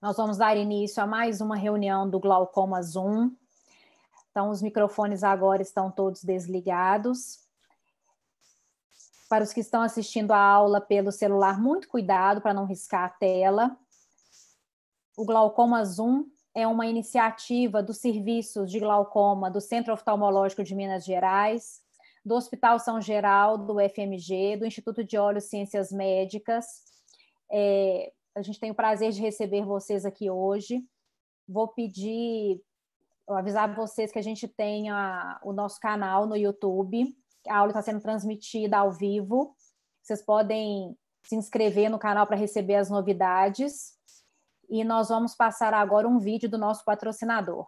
Nós vamos dar início a mais uma reunião do Glaucoma Zoom. Então, os microfones agora estão todos desligados. Para os que estão assistindo a aula pelo celular, muito cuidado para não riscar a tela. O Glaucoma Zoom é uma iniciativa dos serviços de glaucoma do Centro Oftalmológico de Minas Gerais, do Hospital São Geraldo, do FMG, do Instituto de Olhos Ciências Médicas, é, a gente tem o prazer de receber vocês aqui hoje. Vou pedir, vou avisar vocês que a gente tem a, o nosso canal no YouTube. A aula está sendo transmitida ao vivo. Vocês podem se inscrever no canal para receber as novidades. E nós vamos passar agora um vídeo do nosso patrocinador.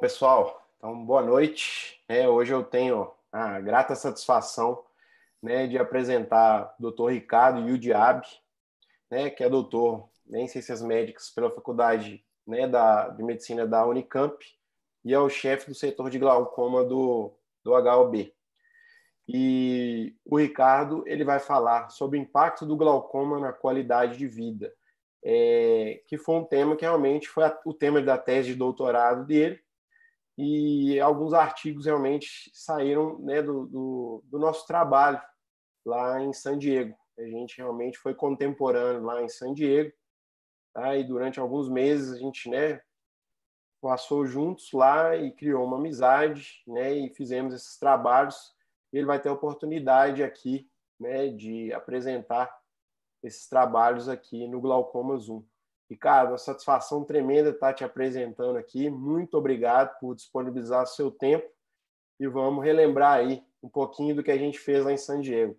pessoal? Então, boa noite. É, hoje eu tenho a grata satisfação né, de apresentar o Dr. Ricardo Yudiab, né, que é doutor em Ciências Médicas pela Faculdade né, da, de Medicina da Unicamp e é o chefe do setor de glaucoma do, do HOB. E o Ricardo ele vai falar sobre o impacto do glaucoma na qualidade de vida, é, que foi um tema que realmente foi a, o tema da tese de doutorado dele, e alguns artigos realmente saíram né, do, do, do, nosso trabalho lá em San Diego. A gente realmente foi contemporâneo lá em San Diego, tá? e durante alguns meses a gente né, passou juntos lá e criou uma amizade, né, e fizemos esses trabalhos. Ele vai ter a oportunidade aqui né, de apresentar esses trabalhos aqui no Glaucoma Zoom. Ricardo, uma satisfação tremenda estar tá te apresentando aqui. Muito obrigado por disponibilizar seu tempo e vamos relembrar aí um pouquinho do que a gente fez lá em San Diego.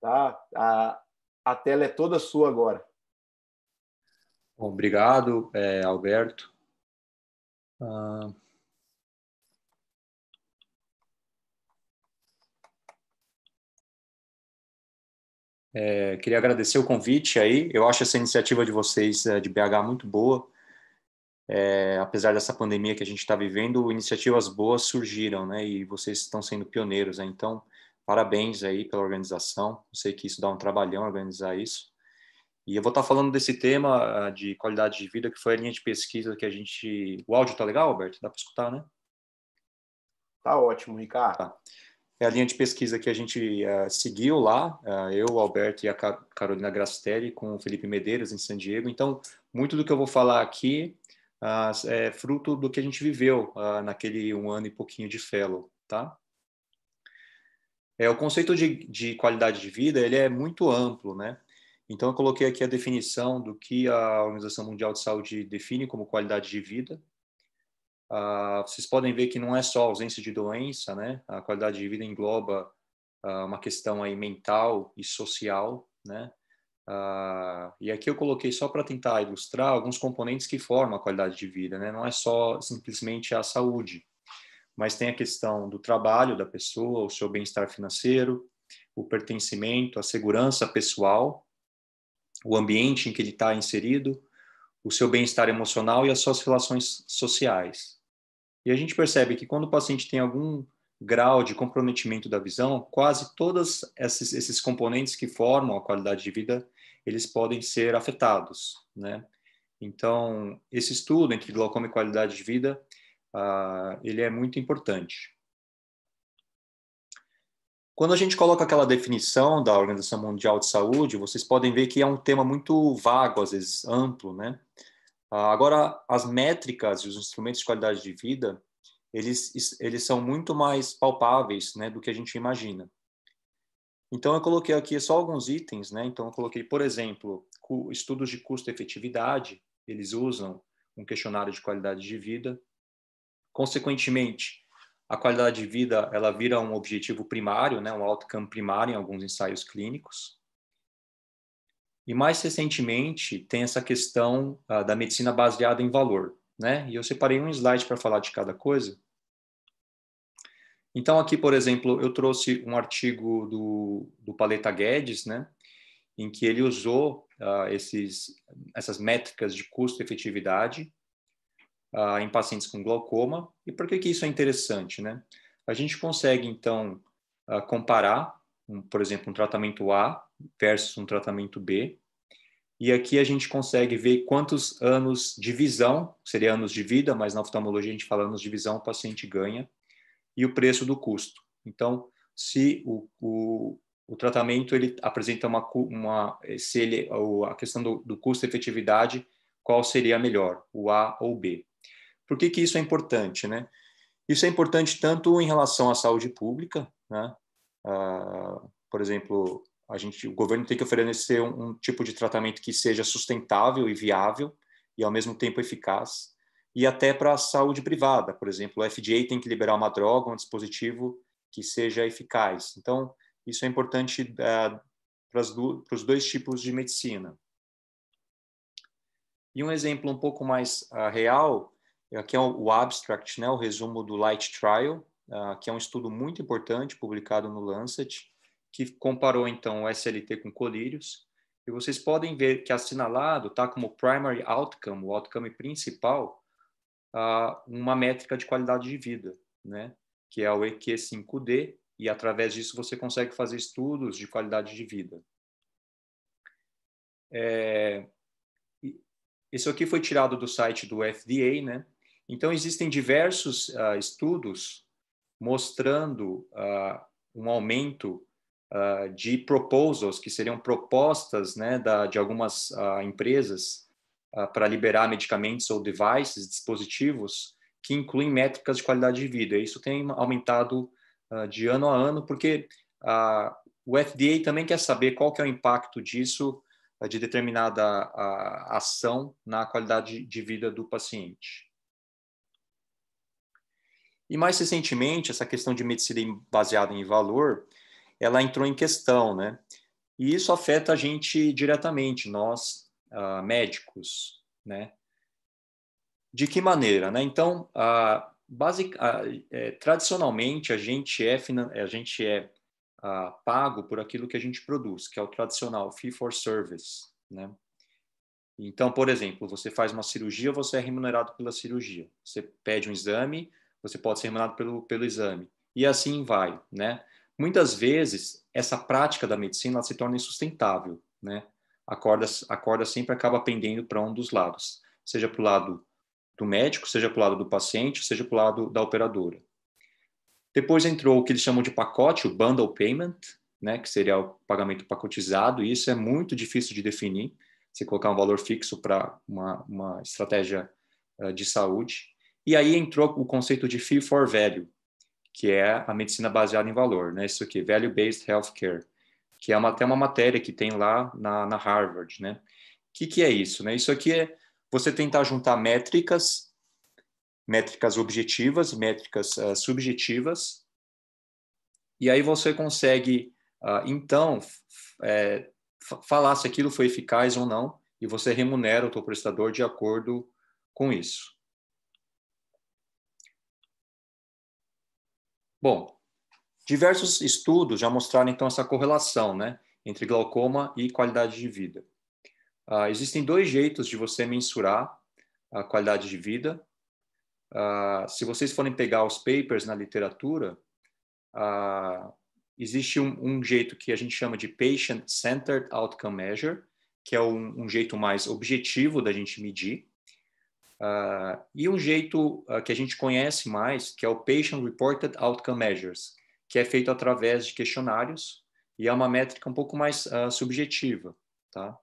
Tá? A, a tela é toda sua agora. Bom, obrigado, é, Alberto. Ah, É, queria agradecer o convite aí. Eu acho essa iniciativa de vocês é, de BH muito boa. É, apesar dessa pandemia que a gente está vivendo, iniciativas boas surgiram, né? E vocês estão sendo pioneiros, né? Então, parabéns aí pela organização. Eu sei que isso dá um trabalhão organizar isso. E eu vou estar tá falando desse tema ah, de qualidade de vida, que foi a linha de pesquisa que a gente. O áudio tá legal, Alberto? Dá para escutar, né? Tá ótimo, Ricardo. Tá é a linha de pesquisa que a gente uh, seguiu lá, uh, eu, Alberto e a Car Carolina Grastelli com o Felipe Medeiros em San Diego. Então, muito do que eu vou falar aqui uh, é fruto do que a gente viveu ah, naquele um ano e pouquinho de fellow, tá? É, o conceito de, de qualidade de vida ele é muito amplo, né? Então, eu coloquei aqui a definição do que a Organização Mundial de Saúde define como qualidade de vida, ah, vocês podem ver que não é só ausência de doença, né? A qualidade de vida engloba ah, uma questão aí mental e social, né? Ah, e aqui eu coloquei só para tentar ilustrar alguns componentes que formam a qualidade de vida, né? Não é só simplesmente a saúde, mas tem a questão do trabalho da pessoa, o seu bem-estar financeiro, o pertencimento, a segurança pessoal, o ambiente em que ele está inserido, o seu bem-estar emocional e as suas relações sociais. E a gente percebe que quando o paciente tem algum grau de comprometimento da visão, quase todos esses, esses componentes que formam a qualidade de vida, eles podem ser afetados, né? Então, esse estudo entre glaucoma e qualidade de vida, uh, ele é muito importante. Quando a gente coloca aquela definição da Organização Mundial de Saúde, vocês podem ver que é um tema muito vago, às vezes amplo, né? Ah, agora, as métricas e os instrumentos de qualidade de vida, eles, eles são muito mais palpáveis né, do que a gente imagina. Então, eu coloquei aqui só alguns itens, né? Então, eu coloquei, por exemplo, estudos de custo-efetividade, eles usam um questionário de qualidade de vida. Consequentemente, a qualidade de vida, ela vira um objetivo primário, né? Um outcome primário em alguns ensaios clínicos. E mais recentemente tem essa questão uh, da medicina baseada em valor, né? E eu separei um slide para falar de cada coisa. Então aqui, por exemplo, eu trouxe um artigo do, do Paleta Guedes, né? Em que ele usou uh, esses, essas métricas de custo-efetividade uh, em pacientes com glaucoma. E por que que isso é interessante, né? A gente consegue então comparar, um, por exemplo, um tratamento A versus um tratamento B, e aqui a gente consegue ver quantos anos de visão, seria anos de vida, mas na oftalmologia a gente fala anos de visão, o paciente ganha, e o preço do custo. Então, se o, o, o tratamento ele apresenta uma, uma se ele, a questão do, do custo-efetividade, qual seria melhor, o A ou o B. Por que, que isso é importante? Né? Isso é importante tanto em relação à saúde pública, né? Ah, por exemplo, a gente, o governo tem que oferecer um, um tipo de tratamento que seja sustentável e viável e ao mesmo tempo eficaz, e até para a saúde privada, por exemplo, o FDA tem que liberar uma droga, um dispositivo que seja eficaz. Então, isso é importante é, para os dois tipos de medicina. E um exemplo um pouco mais uh, real, aqui é o abstract, né, o resumo do Light Trial, uh, que é um estudo muito importante publicado no Lancet, que comparou então o SLT com colírios. E vocês podem ver que assinalado está como primary outcome, o outcome principal, uma métrica de qualidade de vida, né? que é o EQ5D, e através disso você consegue fazer estudos de qualidade de vida. É... Isso aqui foi tirado do site do FDA, né? Então, existem diversos uh, estudos mostrando uh, um aumento uh, de proposals, que seriam propostas né, da, de algumas uh, empresas ah, para liberar medicamentos ou devices, dispositivos, que incluem métricas de qualidade de vida. Isso tem aumentado de ano a ano, porque o FDA também quer saber qual que é o impacto disso de determinada ação na qualidade de vida do paciente. E mais recentemente, essa questão de medicina baseada em valor ela entrou em questão, né? E isso afeta a gente diretamente, nós uh, médicos, né? De que maneira, né? Então, uh, basic, uh, é, tradicionalmente a gente é a gente é uh, pago por aquilo que a gente produz, que é o tradicional fee for service, né? Então, por exemplo, você faz uma cirurgia, você é remunerado pela cirurgia. Você pede um exame, você pode ser remunerado pelo, pelo exame. E assim vai, né? Muitas vezes, essa prática da medicina se torna insustentável, né? A corda, a corda sempre acaba pendendo para um dos lados, seja para o lado do médico, seja para o lado do paciente, seja para o lado da operadora. Depois entrou o que eles chamam de pacote, o bundle payment, né, que seria o pagamento pacotizado, e isso é muito difícil de definir, se colocar um valor fixo para uma, uma estratégia eh, de saúde. E aí entrou o conceito de fee for value, que é a medicina baseada em valor, né? Isso aqui, value-based healthcare, que é uma, até uma matéria que tem lá na, na Harvard, né? O que, que é isso, né? Isso aqui é você tentar juntar métricas, métricas objetivas, métricas uh, subjetivas, e aí você consegue, uh, então, é, falar se aquilo foi eficaz ou não, e você remunera o seu prestador de acordo com isso. Bom, diversos estudos já mostraram então essa correlação, né, entre glaucoma e qualidade de vida. Uh, existem dois jeitos de você mensurar a qualidade de vida. Uh, se vocês forem pegar os papers na literatura, uh, existe um, um, jeito que a gente chama de Patient Centered Outcome Measure, que é um, um jeito mais objetivo da gente medir. Uh, e um jeito uh, que a gente conhece mais, que é o Patient Reported Outcome Measures, que é feito através de questionários e é uma métrica um pouco mais uh, subjetiva, tá?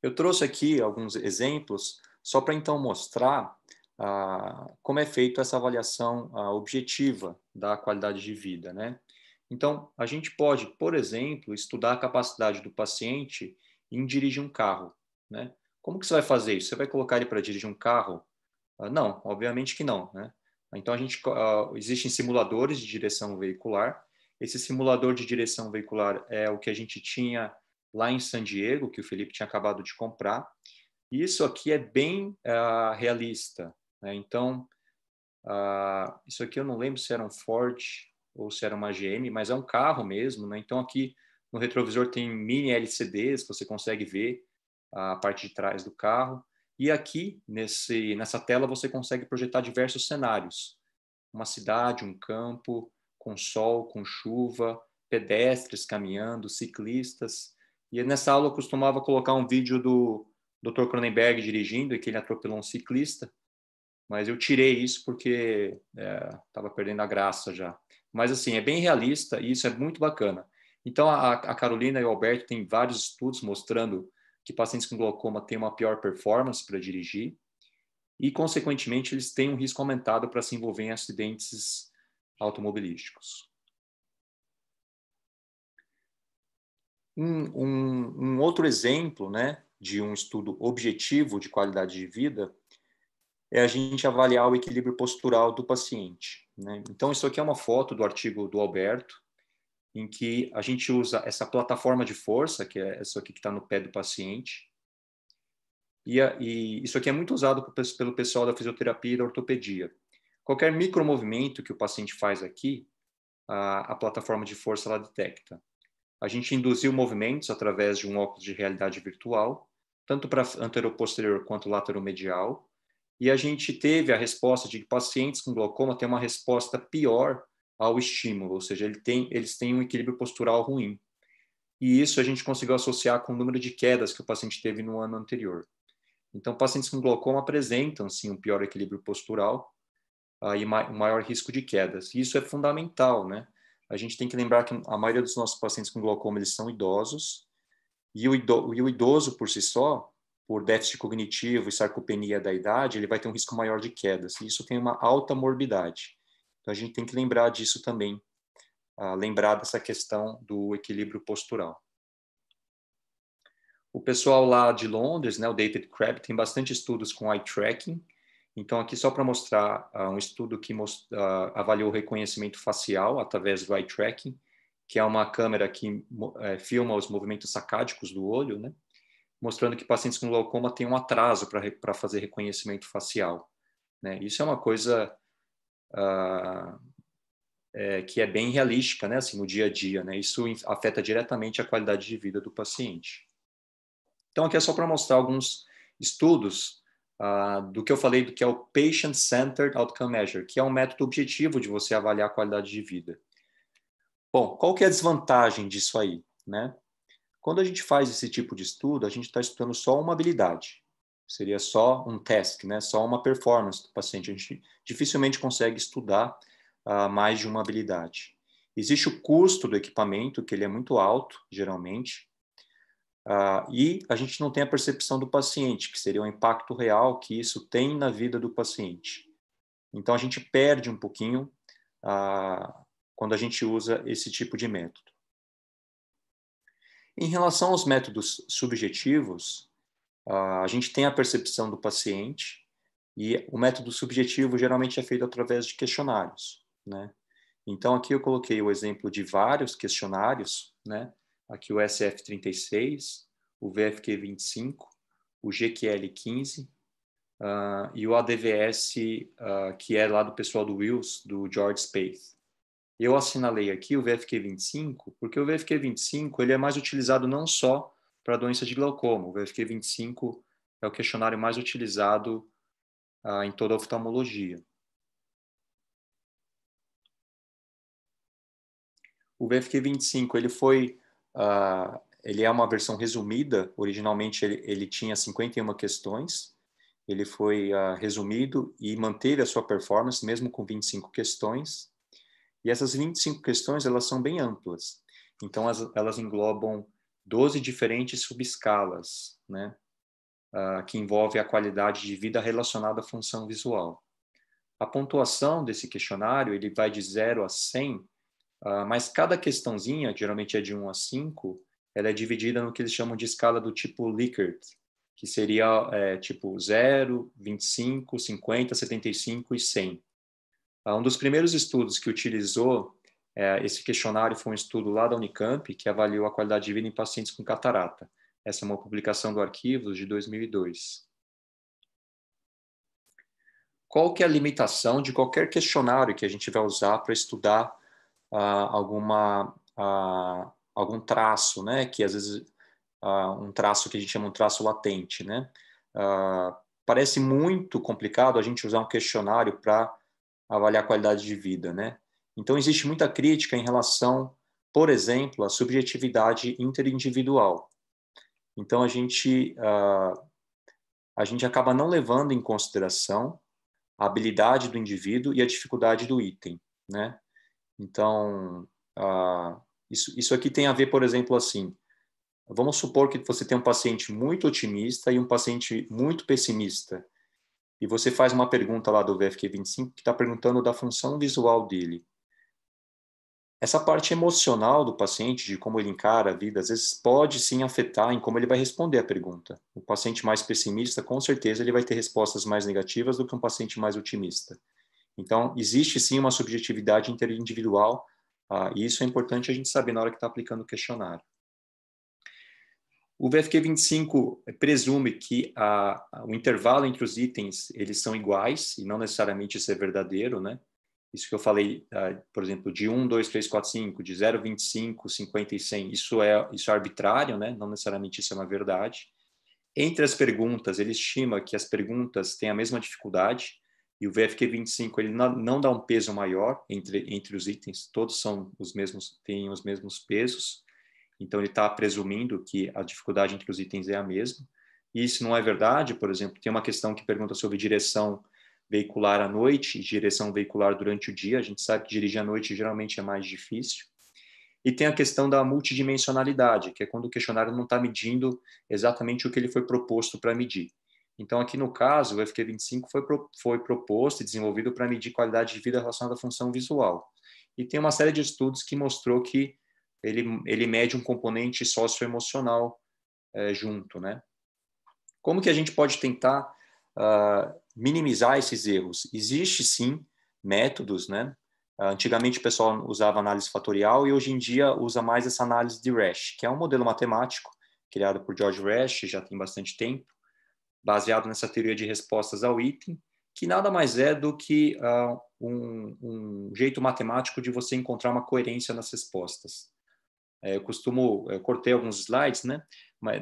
Eu trouxe aqui alguns exemplos só para então mostrar ah, como é feita essa avaliação objetiva da qualidade de vida, né? Então, a gente pode, por exemplo, estudar a capacidade do paciente em dirigir um carro, né? Como que você vai fazer isso? Você vai colocar ele para dirigir um carro? Uh, não, obviamente que não. Né? Então, a gente, uh, existem simuladores de direção veicular. Esse simulador de direção veicular é o que a gente tinha lá em San Diego, que o Felipe tinha acabado de comprar. E isso aqui é bem uh, realista. Né? Então, isso aqui eu não lembro se era um Ford ou se era uma GM, mas é um carro mesmo. Né? Então, aqui no retrovisor tem mini LCDs, você consegue ver a parte de trás do carro. E aqui, nesse, nessa tela, você consegue projetar diversos cenários. Uma cidade, um campo, com sol, com chuva, pedestres caminhando, ciclistas. E nessa aula eu costumava colocar um vídeo do Dr. Cronenberg dirigindo e que ele atropelou um ciclista, mas eu tirei isso porque estava é, perdendo a graça já. Mas assim, é bem realista e isso é muito bacana. Então a, a Carolina e o Alberto têm vários estudos mostrando que pacientes com glaucoma têm uma pior performance para dirigir e, consequentemente, eles têm um risco aumentado para se envolver em acidentes automobilísticos. Um, um, um, outro exemplo né, de um estudo objetivo de qualidade de vida é a gente avaliar o equilíbrio postural do paciente. Né? Então, isso aqui é uma foto do artigo do Alberto, em que a gente usa essa plataforma de força, que é essa aqui que está no pé do paciente, e, a, e, isso aqui é muito usado por, pelo pessoal da fisioterapia e da ortopedia. Qualquer micromovimento que o paciente faz aqui, a, a plataforma de força ela detecta. A gente induziu movimentos através de um óculos de realidade virtual, tanto para anteroposterior quanto lateromedial, e a gente teve a resposta de que pacientes com glaucoma têm uma resposta pior ao estímulo, ou seja, ele tem, eles têm um equilíbrio postural ruim. E isso a gente conseguiu associar com o número de quedas que o paciente teve no ano anterior. Então, pacientes com glaucoma apresentam, sim, um pior equilíbrio postural uh, e ma um maior risco de quedas. E isso é fundamental, né? A gente tem que lembrar que a maioria dos nossos pacientes com glaucoma, eles são idosos, e o, ido e o idoso por si só, por déficit cognitivo e sarcopenia da idade, ele vai ter um risco maior de quedas, e isso tem uma alta morbidade. Então a gente tem que lembrar disso também, ah, lembrar dessa questão do equilíbrio postural. O pessoal lá de Londres, né, o David Crabb, tem bastante estudos com eye tracking. Então, aqui só para mostrar ah, um estudo que most, uh, avaliou reconhecimento facial através do eye tracking, que é uma câmera que é, filma os movimentos sacádicos do olho, né, mostrando que pacientes com glaucoma têm um atraso para re fazer reconhecimento facial. Né? Isso é uma coisa ah, é, que é bem realística, né? Assim, no dia a dia, né? Isso afeta diretamente a qualidade de vida do paciente. Então, aqui é só para mostrar alguns estudos uh, do que eu falei, do que é o Patient Centered Outcome Measure, que é um método objetivo de você avaliar a qualidade de vida. Bom, qual que é a desvantagem disso aí, né? Quando a gente faz esse tipo de estudo, a gente está estudando só uma habilidade. Seria só um task, né? só uma performance do paciente. A gente dificilmente consegue estudar uh, mais de uma habilidade. Existe o custo do equipamento, que ele é muito alto, geralmente, uh, e a gente não tem a percepção do paciente, que seria o impacto real que isso tem na vida do paciente. Então, a gente perde um pouquinho uh, quando a gente usa esse tipo de método. Em relação aos métodos subjetivos, ah, a gente tem a percepção do paciente e o método subjetivo geralmente é feito através de questionários, né? Então aqui eu coloquei o exemplo de vários questionários, né? Aqui o SF36, o VFQ25, o GQL15 uh, ah, e o ADVS, uh, ah, que é lá do pessoal do Wills, do George Spaeth. Eu assinalei aqui o VFQ25 porque o VFQ25 ele é mais utilizado não só para doença de glaucoma. O VFQ25 é o questionário mais utilizado ah, em toda a oftalmologia. O VFQ25 ele foi, ah, ele é uma versão resumida. Originalmente ele, ele tinha 51 questões. Ele foi ah, resumido e manteve a sua performance mesmo com 25 questões. E essas 25 questões elas são bem amplas. Então elas englobam 12 diferentes subescalas, né? Uh, que envolve a qualidade de vida relacionada à função visual. A pontuação desse questionário ele vai de 0 a 100, uh, ah, mas cada questãozinha, geralmente é de 1 a 5, ela é dividida no que eles chamam de escala do tipo Likert, que seria é, tipo 0, 25, 50, 75 e 100. Uh, ah, um dos primeiros estudos que utilizou é, esse questionário foi um estudo lá da Unicamp que avaliou a qualidade de vida em pacientes com catarata. Essa é uma publicação do Arquivos de 2002. Qual que é a limitação de qualquer questionário que a gente vai usar para estudar ah, alguma, ah, algum traço, né? Que às vezes ah, um traço que a gente chama um traço latente, né? Ah, parece muito complicado a gente usar um questionário para avaliar a qualidade de vida, né? Então, existe muita crítica em relação, por exemplo, à subjetividade interindividual. Então, a gente, uh, a gente acaba não levando em consideração a habilidade do indivíduo e a dificuldade do item, né? Então, uh, isso, isso aqui tem a ver, por exemplo, assim, vamos supor que você tem um paciente muito otimista e um paciente muito pessimista, e você faz uma pergunta lá do VFQ25 que está perguntando da função visual dele. Essa parte emocional do paciente, de como ele encara a vida, às vezes pode sim afetar em como ele vai responder a pergunta. O paciente mais pessimista, com certeza, ele vai ter respostas mais negativas do que um paciente mais otimista. Então, existe sim uma subjetividade interindividual, ah, e isso é importante a gente saber na hora que está aplicando o questionário. O VFQ 25 presume que a, o intervalo entre os itens eles são iguais, e não necessariamente isso é verdadeiro, né? Isso que eu falei, ah, por exemplo, de 1, 2, 3, 4, 5, de 0, 25, 50 e 100, isso é, isso é arbitrário, né? não necessariamente isso é uma verdade. Entre as perguntas, ele estima que as perguntas têm a mesma dificuldade, e o VFQ 25 ele não dá um peso maior entre, entre os itens, todos são os mesmos, têm os mesmos pesos, então ele está presumindo que a dificuldade entre os itens é a mesma. E isso não é verdade, por exemplo, tem uma questão que pergunta sobre direção veicular à noite direção veicular durante o dia. A gente sabe que dirigir à noite geralmente é mais difícil. E tem a questão da multidimensionalidade, que é quando o questionário não está medindo exatamente o que ele foi proposto para medir. Então, aqui no caso, o FQ25 foi, pro, foi proposto e desenvolvido para medir qualidade de vida relacionada à função visual. E tem uma série de estudos que mostrou que ele, ele mede um componente socioemocional é, junto, né? Como que a gente pode tentar uh, minimizar esses erros. Existe sim métodos, né? Antigamente o pessoal usava análise fatorial e hoje em dia usa mais essa análise de Rash, que é um modelo matemático criado por George Rash, já tem bastante tempo, baseado nessa teoria de respostas ao item, que nada mais é do que uh, um, um, jeito matemático de você encontrar uma coerência nas respostas. É, eu costumo, eu cortei alguns slides, né,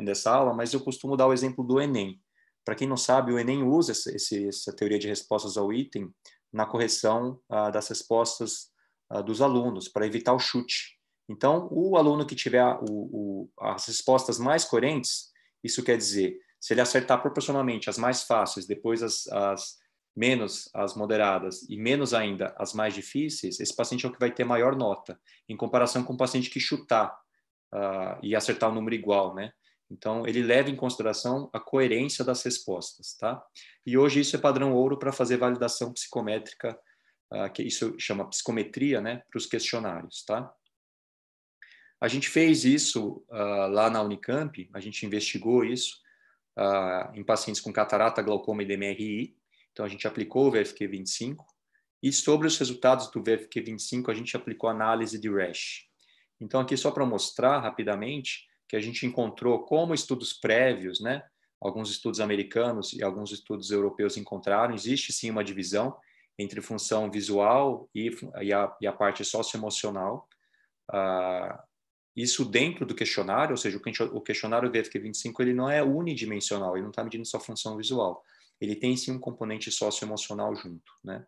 nessa aula, mas eu costumo dar o exemplo do Enem. Para quem não sabe, o Enem usa esse, essa teoria de respostas ao item na correção ah, das respostas ah, dos alunos, para evitar o chute. Então, o aluno que tiver o, o, as respostas mais coerentes, isso quer dizer, se ele acertar proporcionalmente as mais fáceis, depois as, as menos as moderadas e menos ainda as mais difíceis, esse paciente é o que vai ter maior nota, em comparação com o paciente que chutar uh, e acertar o um número igual, né? Então, ele leva em consideração a coerência das respostas, tá? E hoje isso é padrão ouro para fazer validação psicométrica, uh, que isso chama psicometria, né, para os questionários, tá? A gente fez isso uh, lá na Unicamp, a gente investigou isso uh, em pacientes com catarata, glaucoma e DMRI. Então, a gente aplicou o VFQ25 e sobre os resultados do VFQ25, a gente aplicou análise de RASH. Então, aqui só para mostrar rapidamente, que a gente encontrou como estudos prévios, né? Alguns estudos americanos e alguns estudos europeus encontraram, existe sim uma divisão entre função visual e, e, a, e a, parte socioemocional. Ah, isso dentro do questionário, ou seja, o questionário VFQ25 ele não é unidimensional, ele não está medindo só função visual. Ele tem sim um componente socioemocional junto, né?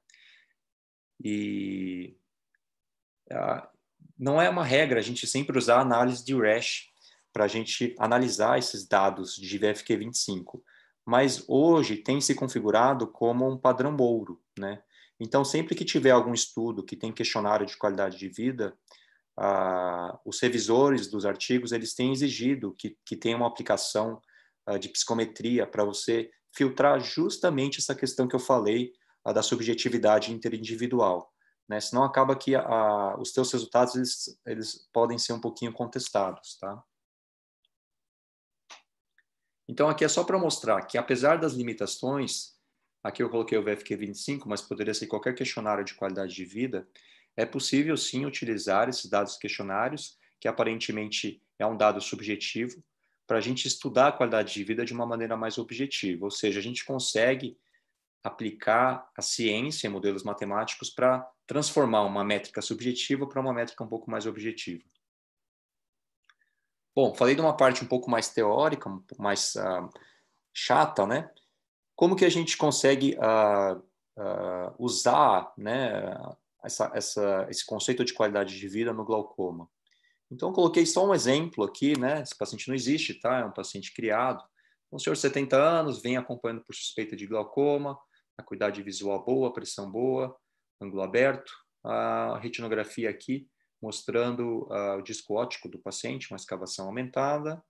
E ah, não é uma regra a gente sempre usar a análise de RASH para a gente analisar esses dados de VFQ25. Mas hoje tem se configurado como um padrão ouro, né? Então, sempre que tiver algum estudo que tem questionário de qualidade de vida, ah, os revisores dos artigos eles têm exigido que, que tenha uma aplicação ah, de psicometria para você filtrar justamente essa questão que eu falei a da subjetividade interindividual. Né? Senão acaba que os teus resultados eles, eles podem ser um pouquinho contestados, tá? Então, aqui é só para mostrar que, apesar das limitações, aqui eu coloquei o VFQ25, mas poderia ser qualquer questionário de qualidade de vida, é possível sim utilizar esses dados questionários, que aparentemente é um dado subjetivo, para a gente estudar a qualidade de vida de uma maneira mais objetiva, ou seja, a gente consegue aplicar a ciência, modelos matemáticos, para transformar uma métrica subjetiva para uma métrica um pouco mais objetiva. Bom, falei de uma parte um pouco mais teórica, um pouco mais uh, chata, né? Como que a gente consegue uh, uh, usar né, essa, essa, esse conceito de qualidade de vida no glaucoma? Então, coloquei só um exemplo aqui, né? Esse paciente não existe, tá? É um paciente criado. Um senhor de 70 anos, vem acompanhando por suspeita de glaucoma, acuidade visual boa, pressão boa, ângulo aberto, a retinografia aqui mostrando uh, o disco óptico do paciente, uma escavação aumentada,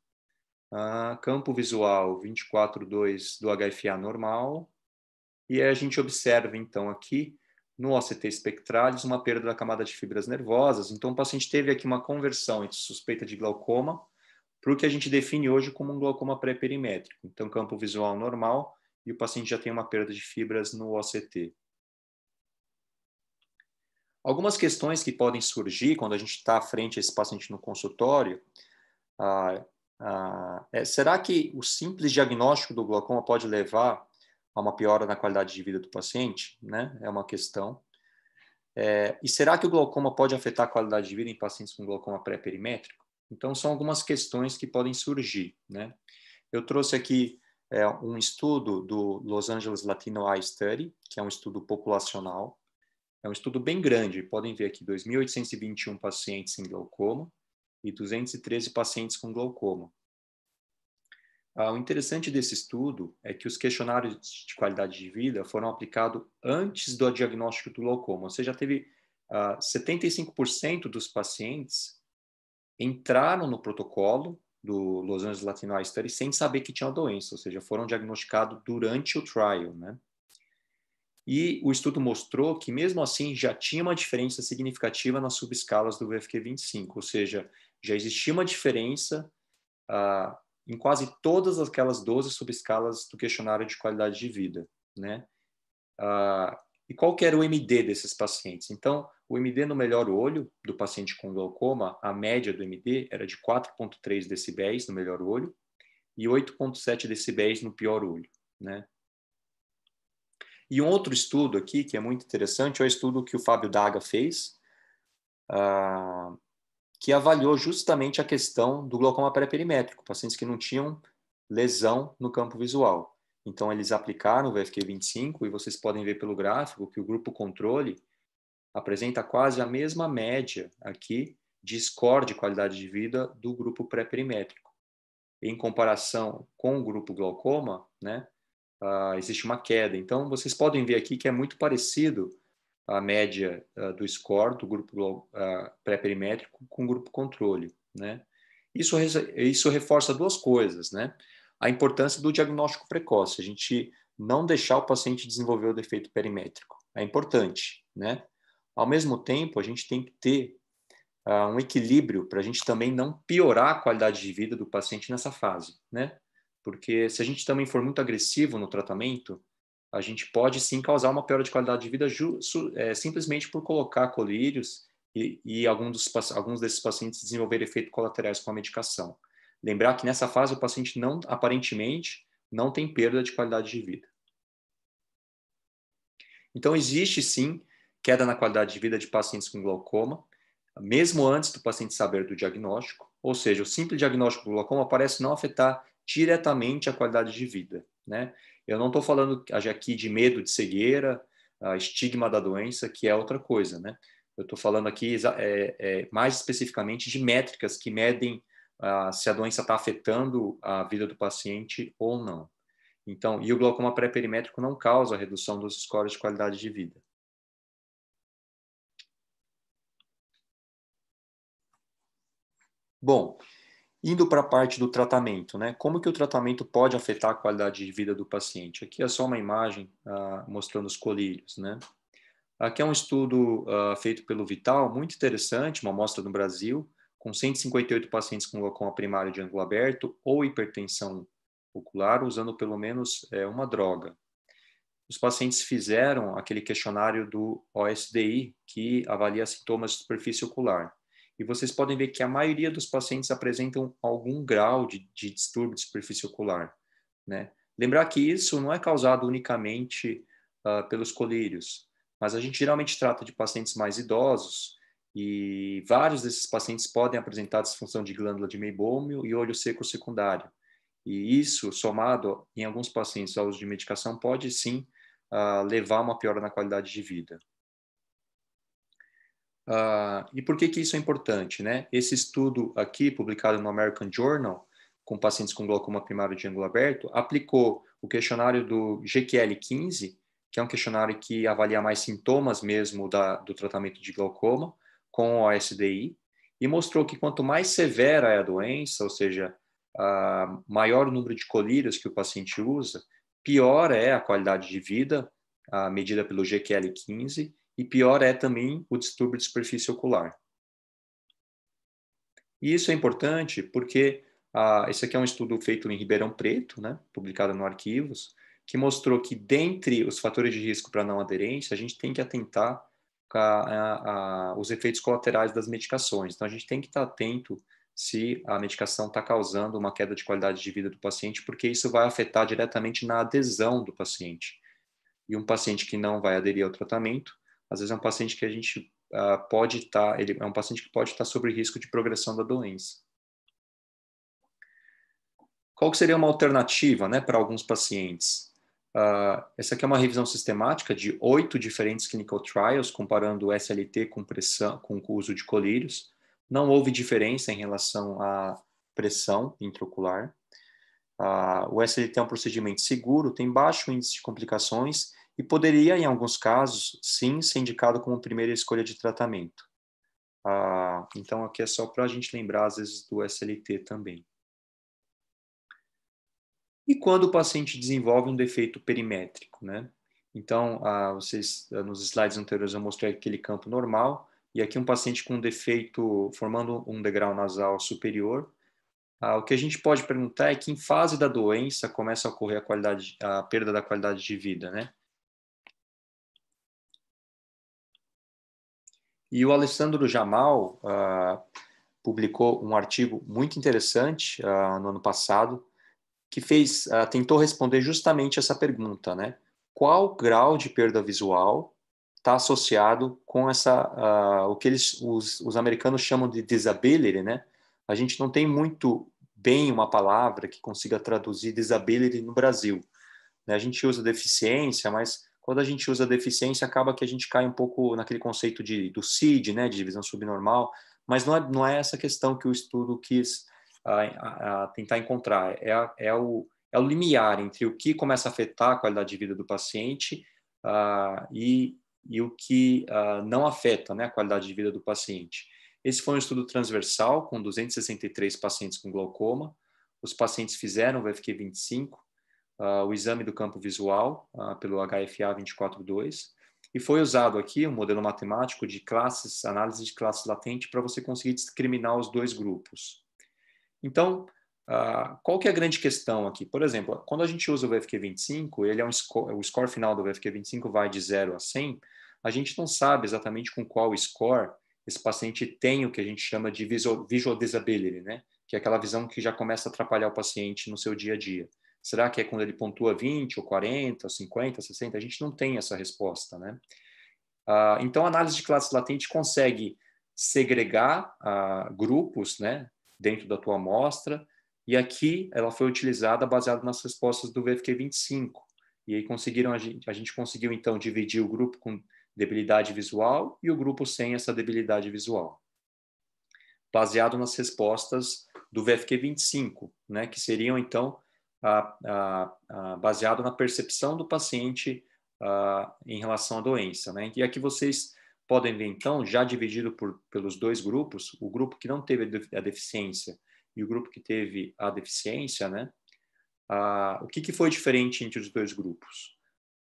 uh, campo visual 24.2 do HFA normal, e a gente observa, então, aqui no OCT espectralis uma perda da camada de fibras nervosas. Então, o paciente teve aqui uma conversão entre suspeita de glaucoma para o que a gente define hoje como um glaucoma pré-perimétrico. Então, campo visual normal e o paciente já tem uma perda de fibras no OCT. Algumas questões que podem surgir quando a gente está à frente desse paciente no consultório. Ah, ah, é, será que o simples diagnóstico do glaucoma pode levar a uma piora na qualidade de vida do paciente? Né? É uma questão. É, e será que o glaucoma pode afetar a qualidade de vida em pacientes com glaucoma pré-perimétrico? Então, são algumas questões que podem surgir. Né? Eu trouxe aqui é, um estudo do Los Angeles Latino Eye Study, que é um estudo populacional, é um estudo bem grande, podem ver aqui 2.821 pacientes em glaucoma e 213 pacientes com glaucoma. Ah, o interessante desse estudo é que os questionários de qualidade de vida foram aplicados antes do diagnóstico do glaucoma, ou seja, teve ah, 75% dos pacientes entraram no protocolo do Los Angeles Latino Eye Study sem saber que tinha a doença, ou seja, foram diagnosticados durante o trial, né? E o estudo mostrou que, mesmo assim, já tinha uma diferença significativa nas subescalas do VFQ25, ou seja, já existia uma diferença ah, em quase todas aquelas 12 subescalas do questionário de qualidade de vida. Né? Ah, e qual que era o MD desses pacientes? Então, o MD no melhor olho do paciente com glaucoma, a média do MD era de 4,3 decibéis no melhor olho e 8,7 decibéis no pior olho. Né? E um outro estudo aqui que é muito interessante é o estudo que o Fábio Daga fez, uh, que avaliou justamente a questão do glaucoma pré-perimétrico, pacientes que não tinham lesão no campo visual. Então, eles aplicaram o VFQ25 e vocês podem ver pelo gráfico que o grupo controle apresenta quase a mesma média aqui de score de qualidade de vida do grupo pré-perimétrico. Em comparação com o grupo glaucoma, né, uh, existe uma queda. Então, vocês podem ver aqui que é muito parecido a média uh, do score do grupo uh, pré-perimétrico com o grupo controle, né? Isso, isso reforça duas coisas, né? A importância do diagnóstico precoce, a gente não deixar o paciente desenvolver o defeito perimétrico, é importante, né? Ao mesmo tempo, a gente tem que ter uh, um equilíbrio para a gente também não piorar a qualidade de vida do paciente nessa fase, né? porque se a gente também for muito agressivo no tratamento, a gente pode sim causar uma piora de qualidade de vida é, simplesmente por colocar colírios e, e algum dos, alguns desses pacientes desenvolver efeitos colaterais com a medicação. Lembrar que nessa fase o paciente não, aparentemente, não tem perda de qualidade de vida. Então, existe sim queda na qualidade de vida de pacientes com glaucoma, mesmo antes do paciente saber do diagnóstico, ou seja, o simples diagnóstico do glaucoma parece não afetar diretamente a qualidade de vida. Né? Eu não estou falando aqui de medo de cegueira, estigma da doença, que é outra coisa. Né? Eu estou falando aqui é, é, mais especificamente de métricas que medem ah, se a doença está afetando a vida do paciente ou não. Então, e o glaucoma pré-perimétrico não causa redução dos scores de qualidade de vida. Bom, Indo para a parte do tratamento, né? Como que o tratamento pode afetar a qualidade de vida do paciente? Aqui é só uma imagem ah, mostrando os colírios, né? Aqui é um estudo ah, feito pelo Vital, muito interessante, uma amostra no Brasil, com 158 pacientes com glaucoma primário de ângulo aberto ou hipertensão ocular, usando pelo menos é, uma droga. Os pacientes fizeram aquele questionário do OSDI, que avalia sintomas de superfície ocular e vocês podem ver que a maioria dos pacientes apresentam algum grau de, de distúrbio de superfície ocular. Né? Lembrar que isso não é causado unicamente uh, pelos colírios, mas a gente geralmente trata de pacientes mais idosos e vários desses pacientes podem apresentar disfunção de glândula de meibômio e olho seco secundário. E isso, somado em alguns pacientes ao uso de medicação, pode sim uh, levar a uma piora na qualidade de vida. Uh, e por que, que isso é importante? Né? Esse estudo aqui, publicado no American Journal, com pacientes com glaucoma primário de ângulo aberto, aplicou o questionário do GQL-15, que é um questionário que avalia mais sintomas mesmo da, do tratamento de glaucoma, com o OSDI, e mostrou que quanto mais severa é a doença, ou seja, maior o número de colírios que o paciente usa, pior é a qualidade de vida, medida pelo GQL-15, e pior é também o distúrbio de superfície ocular. E isso é importante porque ah, esse aqui é um estudo feito em Ribeirão Preto, né, publicado no Arquivos, que mostrou que dentre os fatores de risco para não aderência, a gente tem que atentar aos efeitos colaterais das medicações. Então, a gente tem que estar atento se a medicação está causando uma queda de qualidade de vida do paciente, porque isso vai afetar diretamente na adesão do paciente. E um paciente que não vai aderir ao tratamento, às vezes é um paciente que a gente uh, pode estar, tá, ele é um paciente que pode estar tá sobre risco de progressão da doença. Qual seria uma alternativa né, para alguns pacientes? Uh, essa aqui é uma revisão sistemática de oito diferentes clinical trials, comparando o SLT com, pressão, com o uso de colírios. Não houve diferença em relação à pressão intraocular. Uh, o SLT é um procedimento seguro, tem baixo índice de complicações e poderia, em alguns casos, sim, ser indicado como primeira escolha de tratamento. Ah, então, aqui é só para a gente lembrar, às vezes, do SLT também. E quando o paciente desenvolve um defeito perimétrico, né? Então, ah, vocês, ah, nos slides anteriores eu mostrei aquele campo normal, e aqui um paciente com um defeito formando um degrau nasal superior. Ah, o que a gente pode perguntar é que em fase da doença começa a ocorrer a, a perda da qualidade de vida, né? E o Alessandro Jamal uh, publicou um artigo muito interessante uh, no ano passado que fez, uh, tentou responder justamente essa pergunta, né? Qual grau de perda visual está associado com essa, o que eles, os, os americanos chamam de disability, né? A gente não tem muito bem uma palavra que consiga traduzir disability no Brasil. Né? A gente usa deficiência, mas quando a gente usa deficiência, acaba que a gente cai um pouco naquele conceito de, do CID, né, de divisão subnormal, mas não é, não é essa questão que o estudo quis a, ah, a ah, ah, tentar encontrar, é, a, é, o, é o limiar entre o que começa a afetar a qualidade de vida do paciente uh, e, e o que uh, não afeta né, a qualidade de vida do paciente. Esse foi um estudo transversal com 263 pacientes com glaucoma. Os pacientes fizeram o VFQ25 uh, o exame do campo visual uh, pelo HFA 242 e foi usado aqui um modelo matemático de classes, análise de classes latente para você conseguir discriminar os dois grupos. Então, uh, qual que é a grande questão aqui? Por exemplo, quando a gente usa o VFQ25, ele é um score, o score final do VFQ25 vai de 0 a 100, a gente não sabe exatamente com qual score esse paciente tem o que a gente chama de visual, visual disability, né? que é aquela visão que já começa a atrapalhar o paciente no seu dia a dia. Será que é quando ele pontua 20, ou 40, ou 50, 60? A gente não tem essa resposta, né? Ah, então, a análise de classes latente consegue segregar ah, grupos, né, dentro da tua amostra, e aqui ela foi utilizada baseada nas respostas do VFQ25. E aí conseguiram a gente, a gente conseguiu então dividir o grupo com debilidade visual e o grupo sem essa debilidade visual, baseado nas respostas do VFQ25, né, que seriam então baseado na percepção do paciente em relação à doença. Né? E aqui vocês podem ver, então, já dividido por, pelos dois grupos, o grupo que não teve a deficiência e o grupo que teve a deficiência, né? Ah, o que, que, foi diferente entre os dois grupos?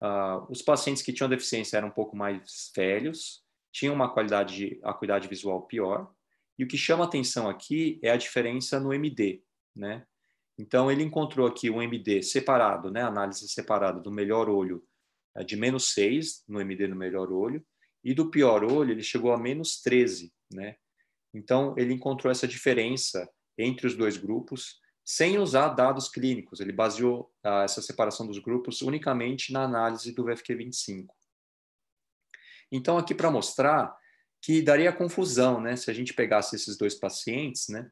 Ah, os pacientes que tinham deficiência eram um pouco mais velhos, tinham uma qualidade, acuidade visual pior, e o que chama atenção aqui é a diferença no MD, né? Então, ele encontrou aqui o MD separado, né, análise separada do melhor olho eh, de menos 6 no MD no melhor olho, e do pior olho ele chegou a menos 13. Né? Então, ele encontrou essa diferença entre os dois grupos sem usar dados clínicos. Ele baseou ah, essa separação dos grupos unicamente na análise do VFQ25. Então, aqui para mostrar que daria confusão né, se a gente pegasse esses dois pacientes né,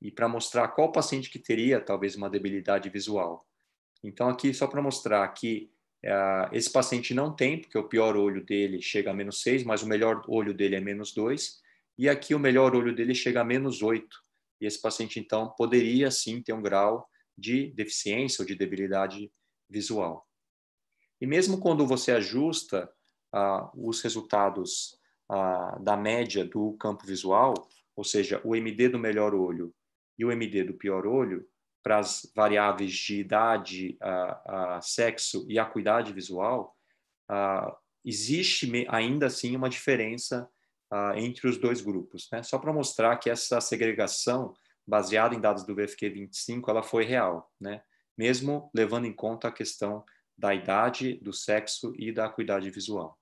e para mostrar qual paciente que teria talvez uma debilidade visual. Então, aqui só para mostrar que uh, esse paciente não tem, porque o pior olho dele chega a menos 6, mas o melhor olho dele é menos 2, e aqui o melhor olho dele chega a menos 8. E esse paciente, então, poderia sim ter um grau de deficiência ou de debilidade visual. E mesmo quando você ajusta ah, os resultados ah, da média do campo visual, ou seja, o MD do melhor olho e o MD do pior olho para as variáveis de idade, a, a sexo e acuidade visual, a, existe ainda assim uma diferença entre os dois grupos, né? Só para mostrar que essa segregação baseada em dados do VFQ 25, ela foi real, né? Mesmo levando em conta a questão da idade, do sexo e da acuidade visual.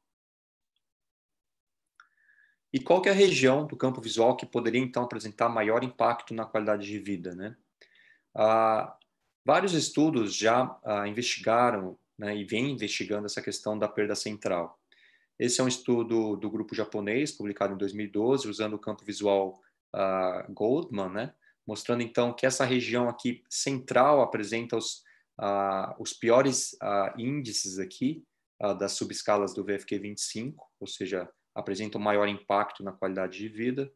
E qual que é a região do campo visual que poderia então apresentar maior impacto na qualidade de vida, né? Ah, vários estudos já ah, investigaram né, e vêm investigando essa questão da perda central. Esse é um estudo do grupo japonês, publicado em 2012, usando o campo visual ah, Goldman, né? mostrando então que essa região aqui central apresenta os, ah, os piores ah, índices aqui ah, das subescalas do VFQ 25, ou seja, apresentam maior impacto na qualidade de vida.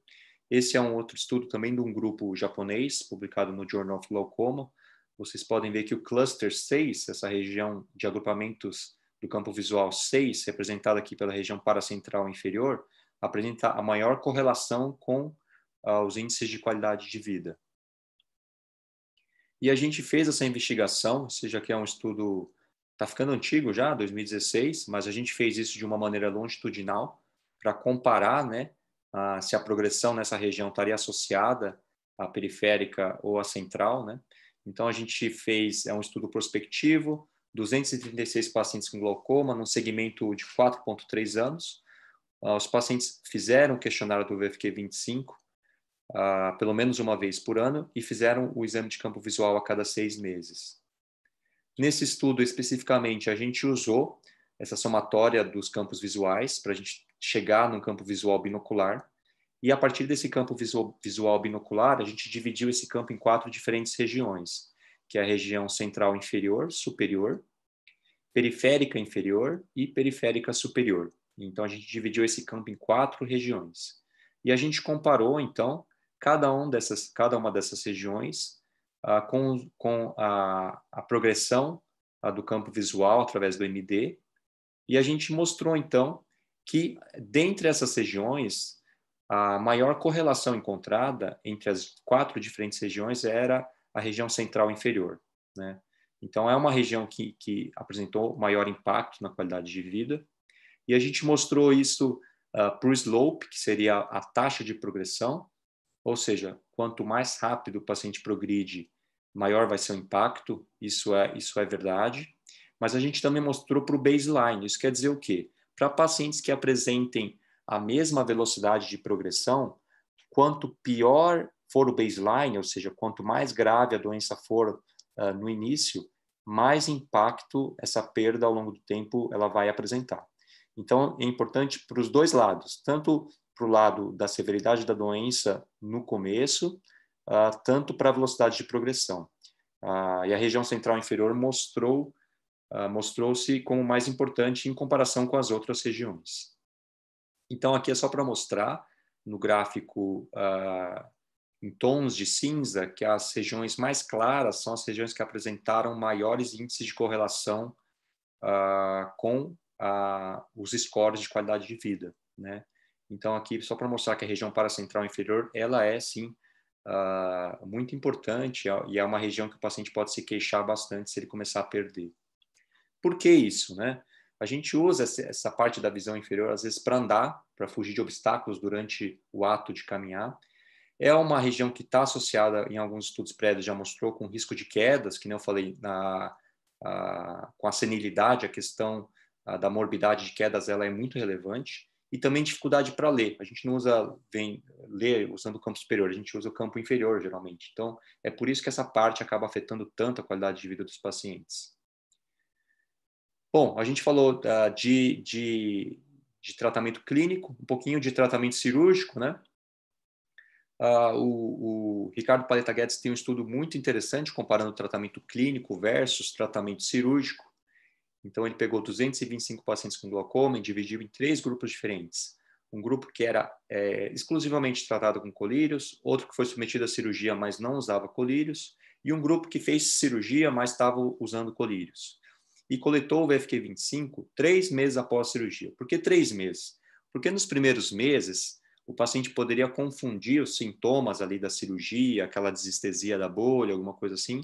Esse é um outro estudo também de um grupo japonês, publicado no Journal of Glaucoma. Vocês podem ver que o cluster 6, essa região de agrupamentos do campo visual 6, representada aqui pela região paracentral inferior, apresenta a maior correlação com ah, os índices de qualidade de vida. E a gente fez essa investigação, seja que é um estudo, está ficando antigo já, 2016, mas a gente fez isso de uma maneira longitudinal para comparar né, a, se a progressão nessa região estaria associada à periférica ou à central. Né? Então, a gente fez é um estudo prospectivo, 236 pacientes com glaucoma, num segmento de 4,3 anos. Ah, os pacientes fizeram o questionário do VFQ 25, uh, pelo menos uma vez por ano, e fizeram o exame de campo visual a cada seis meses. Nesse estudo especificamente, a gente usou essa somatória dos campos visuais para a gente chegar num campo visual binocular. E a partir desse campo visual, binocular, a gente dividiu esse campo em quatro diferentes regiões, que é a região central inferior, superior, periférica inferior e periférica superior. Então a gente dividiu esse campo em quatro regiões. E a gente comparou então cada um dessas cada uma dessas regiões ah, com, com a, a progressão ah, do campo visual através do MD e a gente mostrou então que, dentre essas regiões, a maior correlação encontrada entre as quatro diferentes regiões era a região central inferior. Né? Então, é uma região que, que apresentou maior impacto na qualidade de vida, e a gente mostrou isso uh, para o slope, que seria a taxa de progressão, ou seja, quanto mais rápido o paciente progride, maior vai ser o impacto, isso é, isso é verdade. Mas a gente também mostrou para o baseline, isso quer dizer o quê? Para pacientes que apresentem a mesma velocidade de progressão, quanto pior for o baseline, ou seja, quanto mais grave a doença for uh, no início, mais impacto essa perda ao longo do tempo ela vai apresentar. Então, é importante para os dois lados, tanto para o lado da severidade da doença no começo, uh, tanto para a velocidade de progressão. Uh, e a região central inferior mostrou ah, mostrou-se como mais importante em comparação com as outras regiões. Então, aqui é só para mostrar no gráfico ah, em tons de cinza que as regiões mais claras são as regiões que apresentaram maiores índices de correlação uh, com uh, os scores de qualidade de vida, né? Então aqui só para mostrar que a região paracentral inferior ela é sim uh, muito importante e é uma região que o paciente pode se queixar bastante se ele começar a perder. Por que isso, né? A gente usa essa parte da visão inferior às vezes para andar, para fugir de obstáculos durante o ato de caminhar. É uma região que está associada, em alguns estudos prévios já mostrou, com risco de quedas, que nem eu falei, na, a, com a senilidade, a questão a, da morbidade de quedas, ela é muito relevante. E também dificuldade para ler. A gente não usa vem, ler usando o campo superior, a gente usa o campo inferior, geralmente. Então, é por isso que essa parte acaba afetando tanto a qualidade de vida dos pacientes. Bom, a gente falou uh, de, de, de, tratamento clínico, um pouquinho de tratamento cirúrgico, né? Uh, o, o, Ricardo Paleta Guedes tem um estudo muito interessante comparando tratamento clínico versus tratamento cirúrgico. Então, ele pegou 225 pacientes com glaucoma e dividiu em três grupos diferentes. Um grupo que era é, exclusivamente tratado com colírios, outro que foi submetido à cirurgia, mas não usava colírios, e um grupo que fez cirurgia, mas estava usando colírios e coletou o VFQ25 três meses após a cirurgia. Por que três meses? Porque nos primeiros meses, o paciente poderia confundir os sintomas ali da cirurgia, aquela desestesia da bolha, alguma coisa assim,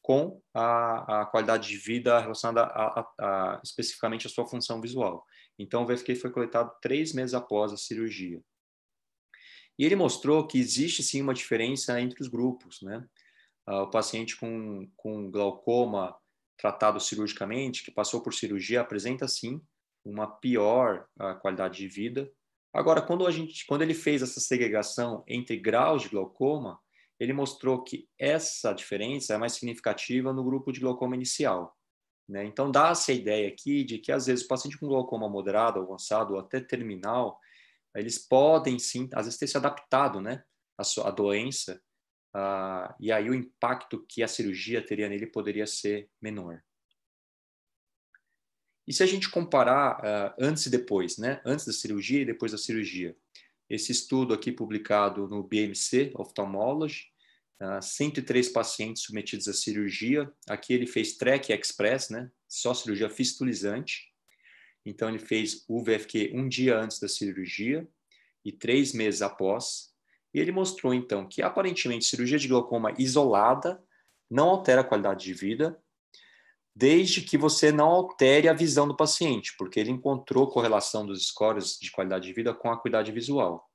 com a, a qualidade de vida relacionada a, a, a, especificamente à sua função visual. Então, o VFQ foi coletado três meses após a cirurgia. E ele mostrou que existe sim uma diferença entre os grupos, né? Ah, o paciente com, com glaucoma tratado cirurgicamente, que passou por cirurgia, apresenta sim uma pior ah, qualidade de vida. Agora, quando, a gente, quando ele fez essa segregação entre graus de glaucoma, ele mostrou que essa diferença é mais significativa no grupo de glaucoma inicial. Né? Então, dá-se a ideia aqui de que, às vezes, o paciente com glaucoma moderado, avançado ou até terminal, eles podem sim, às vezes, ter se adaptado né, à, sua, à doença uh, e aí o impacto que a cirurgia teria nele poderia ser menor. E se a gente comparar uh, antes e depois, né? Antes da cirurgia e depois da cirurgia. Esse estudo aqui publicado no BMC Ophthalmology, uh, ah, 103 pacientes submetidos à cirurgia. Aqui ele fez TREC Express, né? Só cirurgia fistulizante. Então ele fez o VFQ um dia antes da cirurgia e três meses após. E ele mostrou, então, que aparentemente cirurgia de glaucoma isolada não altera a qualidade de vida, desde que você não altere a visão do paciente, porque ele encontrou correlação dos scores de qualidade de vida com a acuidade visual.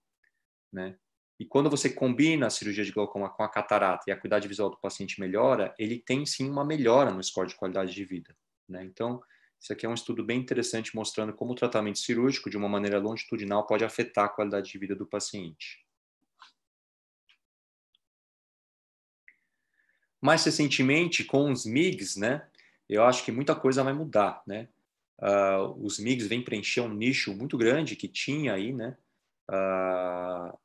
Né? E quando você combina a cirurgia de glaucoma com a catarata e a acuidade visual do paciente melhora, ele tem sim uma melhora no score de qualidade de vida. Né? Então, isso aqui é um estudo bem interessante mostrando como o tratamento cirúrgico, de uma maneira longitudinal, pode afetar a qualidade de vida do paciente. Mais recentemente, com os MIGs, né, eu acho que muita coisa vai mudar, né? Uh, os MIGs vêm preencher um nicho muito grande que tinha aí, né? Uh, ah,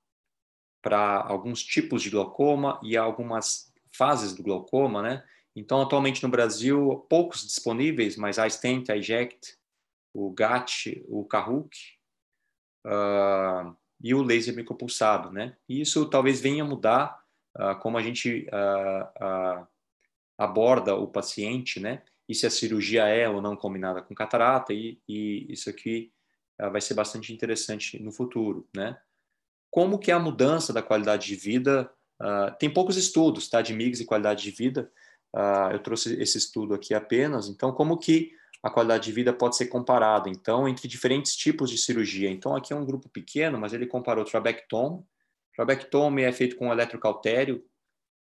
para alguns tipos de glaucoma e algumas fases do glaucoma, né? Então, atualmente no Brasil, poucos disponíveis, mas a Stent, a Eject, o GAT, o Kahook uh, ah, e o laser micropulsado, né? E isso talvez venha mudar ah, como a gente uh, aborda o paciente, né? E se a cirurgia é ou não combinada com catarata, e, e isso aqui vai ser bastante interessante no futuro, né? Como que a mudança da qualidade de vida tem poucos estudos, tá? De MIGs e qualidade de vida, eu trouxe esse estudo aqui apenas. Então, como que a qualidade de vida pode ser comparada, então, entre diferentes tipos de cirurgia. Então, aqui é um grupo pequeno, mas ele comparou trabectom Trabectome é feito com eletrocautério,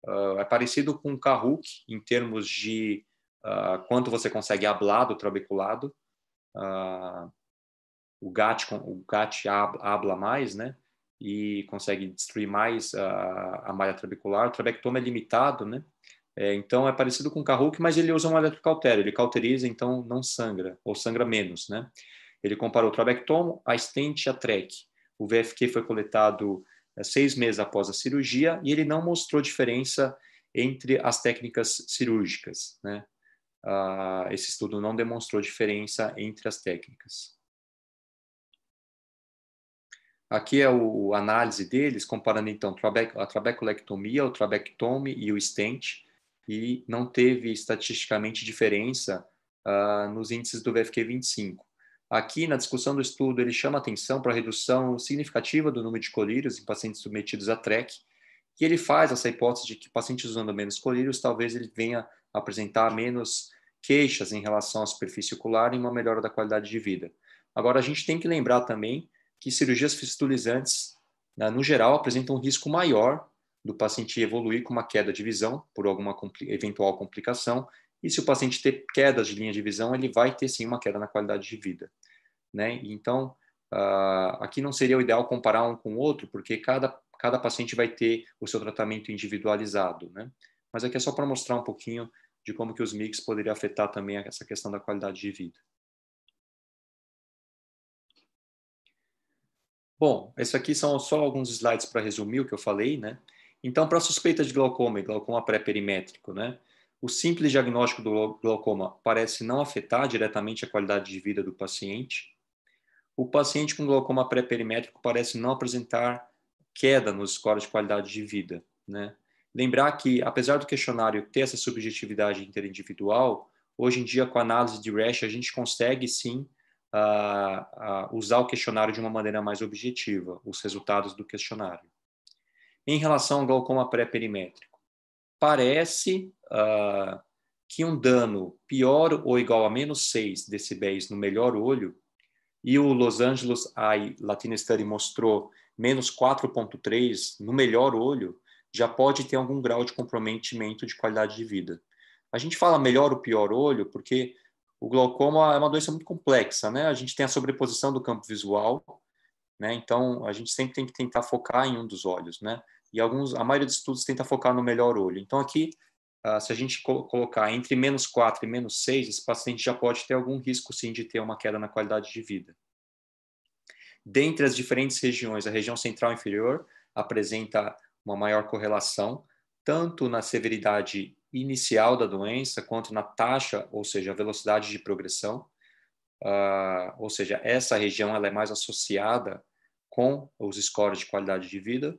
uh, ah, é parecido com Kahuk, em termos de uh, quanto você consegue hablar do trabeculado. Uh, o GAT, o GAT habla mais, né? E consegue destruir mais a, a malha trabecular. O trabectoma é limitado, né? É, então é parecido com o Kahuk, mas ele usa um eletrocautério. Ele cauteriza, então não sangra, ou sangra menos, né? Ele comparou o trabectoma, a stent e a trek. O VFQ foi coletado é, seis meses após a cirurgia, e ele não mostrou diferença entre as técnicas cirúrgicas. Né? Ah, esse estudo não demonstrou diferença entre as técnicas. Aqui é o, a análise deles, comparando então a trabeculectomia, o trabectome e o stent, e não teve estatisticamente diferença uh, nos índices do VFQ25. Aqui, na discussão do estudo, ele chama atenção para a redução significativa do número de colírios em pacientes submetidos a TREC, e ele faz essa hipótese de que pacientes usando menos colírios, talvez ele venha apresentar menos queixas em relação à superfície ocular e uma melhora da qualidade de vida. Agora, a gente tem que lembrar também que cirurgias fistulizantes, né, no geral, apresentam um risco maior do paciente evoluir com uma queda de visão por alguma eventual complicação e se o paciente ter quedas de linha de visão, ele vai ter sim uma queda na qualidade de vida. Né? Então, uh, aqui não seria o ideal comparar um com o outro, porque cada, cada paciente vai ter o seu tratamento individualizado. Né? Mas aqui é só para mostrar um pouquinho de como que os MIGs poderiam afetar também essa questão da qualidade de vida. Bom, esses aqui são só alguns slides para resumir o que eu falei, né? Então, para suspeita de glaucoma e glaucoma pré-perimétrico, né? O simples diagnóstico do glaucoma parece não afetar diretamente a qualidade de vida do paciente. O paciente com glaucoma pré-perimétrico parece não apresentar queda nos scores de qualidade de vida. Né? Lembrar que, apesar do questionário ter essa subjetividade interindividual, hoje em dia, com a análise de RASH, a gente consegue sim uh, uh, usar o questionário de uma maneira mais objetiva, os resultados do questionário. Em relação ao glaucoma pré-perimétrico, parece uh, que um dano pior ou igual a menos 6 decibéis no melhor olho, e o Los Angeles Eye Latina Study mostrou menos 4,3 no melhor olho, já pode ter algum grau de comprometimento de qualidade de vida. A gente fala melhor ou pior olho porque o glaucoma é uma doença muito complexa, né? A gente tem a sobreposição do campo visual, né? Então a gente sempre tem que tentar focar em um dos olhos, né? e alguns, a maioria dos estudos tenta focar no melhor olho. Então, aqui, uh, se a gente colocar entre menos 4 e menos 6, esse paciente já pode ter algum risco, sim, de ter uma queda na qualidade de vida. Dentre as diferentes regiões, a região central inferior apresenta uma maior correlação, tanto na severidade inicial da doença, quanto na taxa, ou seja, a velocidade de progressão. Uh, ou seja, essa região ela é mais associada com os scores de qualidade de vida.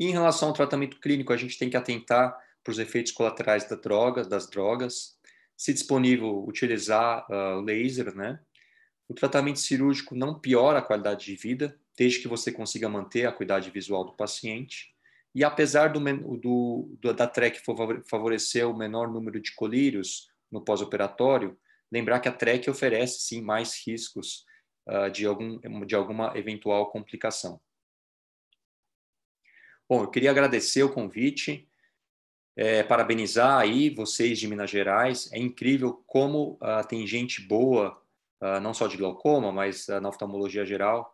E em relação ao tratamento clínico, a gente tem que atentar para os efeitos colaterais da droga, das drogas. Se disponível, utilizar uh, laser, né? O tratamento cirúrgico não piora a qualidade de vida, desde que você consiga manter a cuidade visual do paciente. E apesar do, do, do da TREC favorecer o menor número de colírios no pós-operatório, lembrar que a TREC oferece sim mais riscos uh, de, algum, de alguma eventual complicação. Bom, eu queria agradecer o convite, é, parabenizar aí vocês de Minas Gerais. É incrível como uh, tem gente boa, uh, não só de glaucoma, mas uh, na oftalmologia geral.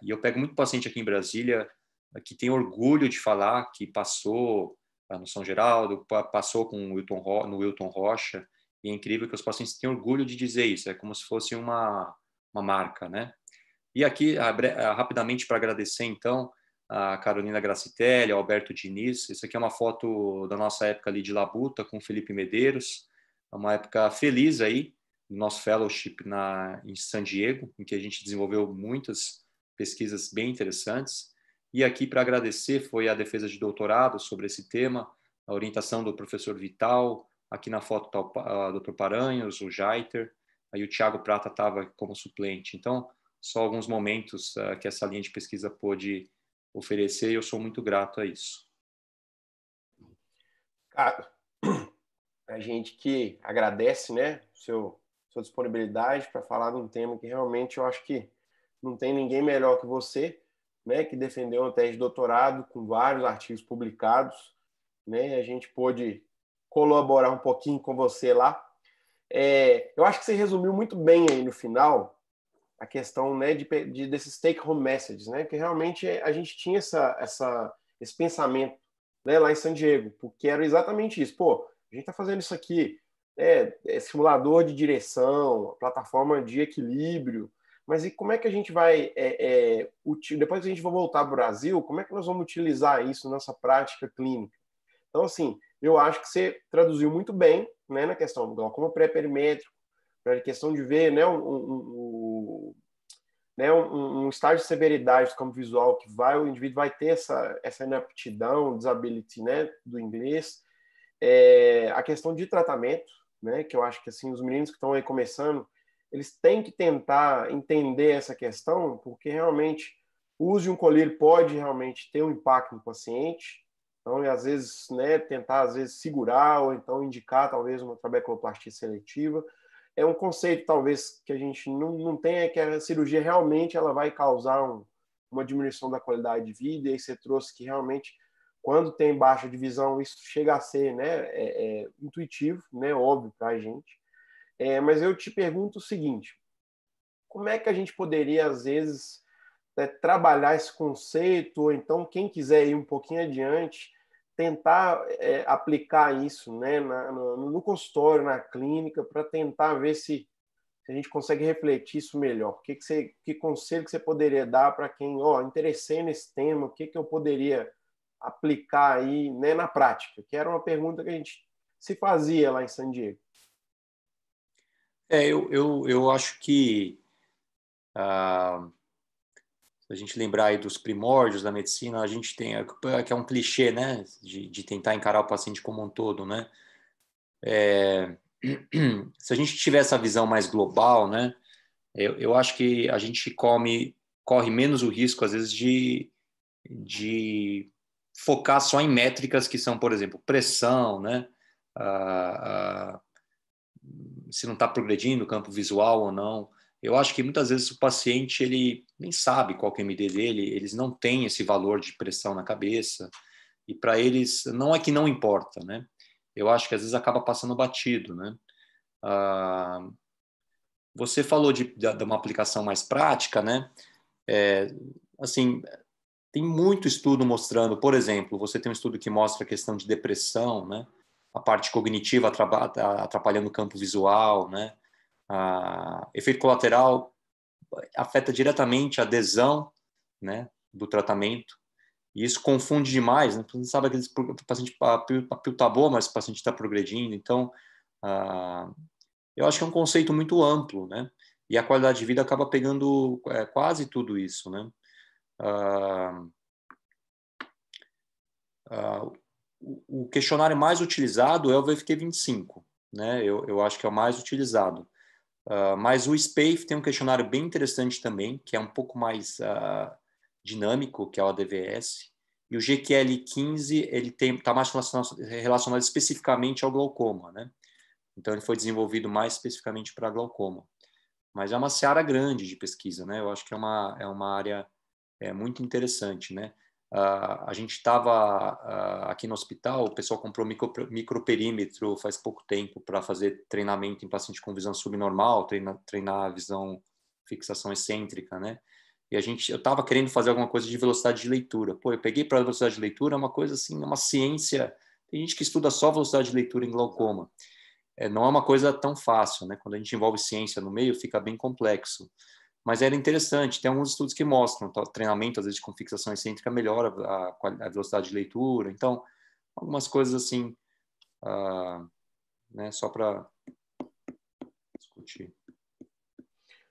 e eu pego muito paciente aqui em Brasília que tem orgulho de falar que passou no São Geraldo, passou com o Wilton no Wilton Rocha. E é incrível que os pacientes têm orgulho de dizer isso. É como se fosse uma, uma marca, né? E aqui, rapidamente, para agradecer, então, a Carolina Gracitelli, o Alberto Diniz. Isso aqui é uma foto da nossa época ali de Labuta com Felipe Medeiros, é uma época feliz aí do nosso fellowship na em San Diego, em que a gente desenvolveu muitas pesquisas bem interessantes. E aqui para agradecer foi a defesa de doutorado sobre esse tema, a orientação do professor Vital, aqui na foto tá o Dr. Paranhos, o Jaiter, aí o Tiago Prata estava como suplente. Então, só alguns momentos uh, que essa linha de pesquisa pôde oferecer e eu sou muito grato a isso. Cara, a gente que agradece, né, seu sua disponibilidade para falar de um tema que realmente eu acho que não tem ninguém melhor que você, né, que defendeu uma tese de doutorado com vários artigos publicados, né, a gente pôde colaborar um pouquinho com você lá. É, eu acho que você resumiu muito bem aí no final a questão né, de, de, desses take-home messages, né? Que realmente a gente tinha essa, essa, esse pensamento né, lá em San Diego, porque era exatamente isso. Pô, a gente está fazendo isso aqui, né, é simulador de direção, plataforma de equilíbrio, mas e como é que a gente vai, é, é, util... depois a gente vai voltar para o Brasil, como é que nós vamos utilizar isso na nossa prática clínica? Então, assim, eu acho que você traduziu muito bem né, na questão do glaucoma pré-perimétrico, na questão de ver né, um, um, né, um, um, estágio de severidade do campo visual que vai, o indivíduo vai ter essa, essa inaptidão, disability né, do inglês. É, a questão de tratamento, né, que eu acho que assim os meninos que estão aí começando, eles têm que tentar entender essa questão, porque realmente o uso de um colírio pode realmente ter um impacto no paciente. Então, e às vezes, né, tentar às vezes segurar ou então indicar talvez uma trabeculoplastia seletiva é um conceito talvez que a gente não, não tem é que a cirurgia realmente ela vai causar um, uma diminuição da qualidade de vida e você trouxe que realmente quando tem baixa divisão isso chega a ser né é, é intuitivo né óbvio para a gente é, mas eu te pergunto o seguinte como é que a gente poderia às vezes né, trabalhar esse conceito ou então quem quiser ir um pouquinho adiante tentar é, aplicar isso né, na, no, no, consultório, na clínica, para tentar ver se, se, a gente consegue refletir isso melhor. Que, que, você, que conselho que você poderia dar para quem, ó, interessei nesse tema, o que, que eu poderia aplicar aí né, na prática? Que era uma pergunta que a gente se fazia lá em San Diego. É, eu, eu, eu acho que uh, a gente lembrar aí dos primórdios da medicina, a gente tem, que é um clichê, né, de, de tentar encarar o paciente como um todo, né? É, se a gente tiver essa visão mais global, né, eu, eu acho que a gente come, corre menos o risco, às vezes, de, de focar só em métricas que são, por exemplo, pressão, né, ah, ah, se não está progredindo o campo visual ou não. Eu acho que muitas vezes o paciente ele nem sabe qual é o MD dele, eles não têm esse valor de pressão na cabeça e para eles não é que não importa, né? Eu acho que às vezes acaba passando batido, né? Ah, você falou de, de, uma aplicação mais prática, né? É, assim, tem muito estudo mostrando, por exemplo, você tem um estudo que mostra a questão de depressão, né? A parte cognitiva atrapalhando o campo visual, né? efeito colateral afeta diretamente a adesão né, do tratamento. E isso confunde demais, né? Você sabe o paciente papil tá bom, mas o paciente está progredindo. Então, ah, eu acho que é um conceito muito amplo, né? E a qualidade de vida acaba pegando é, quase tudo isso, né? Ah, ah, o questionário mais utilizado é o VFQ 25, né? Eu, eu acho que é o mais utilizado. Ah, mas o SPAFE tem um questionário bem interessante também, que é um pouco mais uh, dinâmico, que é o ADVS. E o GQL15, ele está mais relacionado, relacionado, especificamente ao glaucoma, né? Então, ele foi desenvolvido mais especificamente para glaucoma. Mas é uma seara grande de pesquisa, né? Eu acho que é uma, é uma área é, muito interessante, né? Uh, a gente estava uh, ah, aqui no hospital, o pessoal comprou micro, microperímetro faz pouco tempo para fazer treinamento em paciente com visão subnormal, treinar, treinar a visão fixação excêntrica, né? E a gente, eu estava querendo fazer alguma coisa de velocidade de leitura. Pô, eu peguei para velocidade de leitura, é uma coisa assim, é uma ciência. Tem gente que estuda só velocidade de leitura em glaucoma. É, não é uma coisa tão fácil, né? Quando a gente envolve ciência no meio, fica bem complexo. Mas era interessante, tem alguns estudos que mostram tá, treinamento, às vezes, com fixação excêntrica melhora a, a velocidade de leitura. Então, algumas coisas assim, uh, né, só para discutir.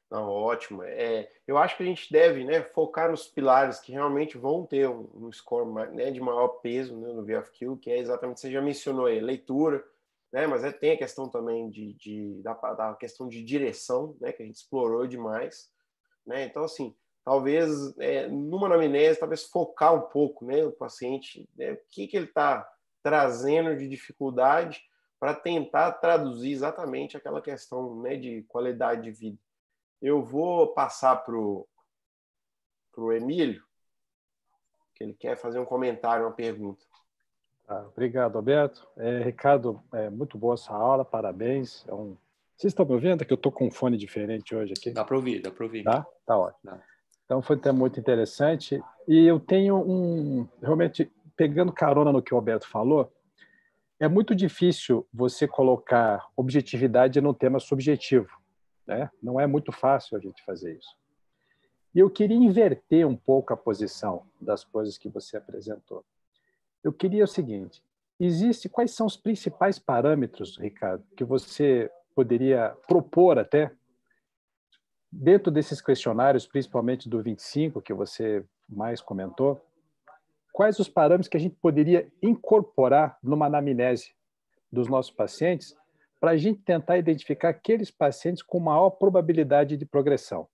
Não, ótimo. É, eu acho que a gente deve né, focar nos pilares que realmente vão ter um, um score né, de maior peso né, no VFQ, que é exatamente, você já mencionou aí, leitura, né, mas é, tem a questão também de, de da, da, questão de direção, né, que a gente explorou demais. Né? Então, assim, talvez é, numa anamnese, talvez focar um pouco né, o paciente, né, o que, que ele está trazendo de dificuldade para tentar traduzir exatamente aquela questão né, de qualidade de vida. Eu vou passar para o Emílio, que ele quer fazer um comentário, uma pergunta. Ah, obrigado, Alberto. É, Ricardo, é muito boa essa aula, parabéns. É um vocês estão me ouvindo? É que eu estou com um fone diferente hoje aqui. Dá para ouvir, dá para ouvir. Tá? Tá ótimo. Então foi até muito interessante. E eu tenho um. Realmente, pegando carona no que o Alberto falou, é muito difícil você colocar objetividade num tema subjetivo. Né? Não é muito fácil a gente fazer isso. E eu queria inverter um pouco a posição das coisas que você apresentou. Eu queria o seguinte: existe quais são os principais parâmetros, Ricardo, que você poderia propor até, dentro desses questionários, principalmente do 25, que você mais comentou, quais os parâmetros que a gente poderia incorporar numa anamnese dos nossos pacientes para a gente tentar identificar aqueles pacientes com maior probabilidade de progressão.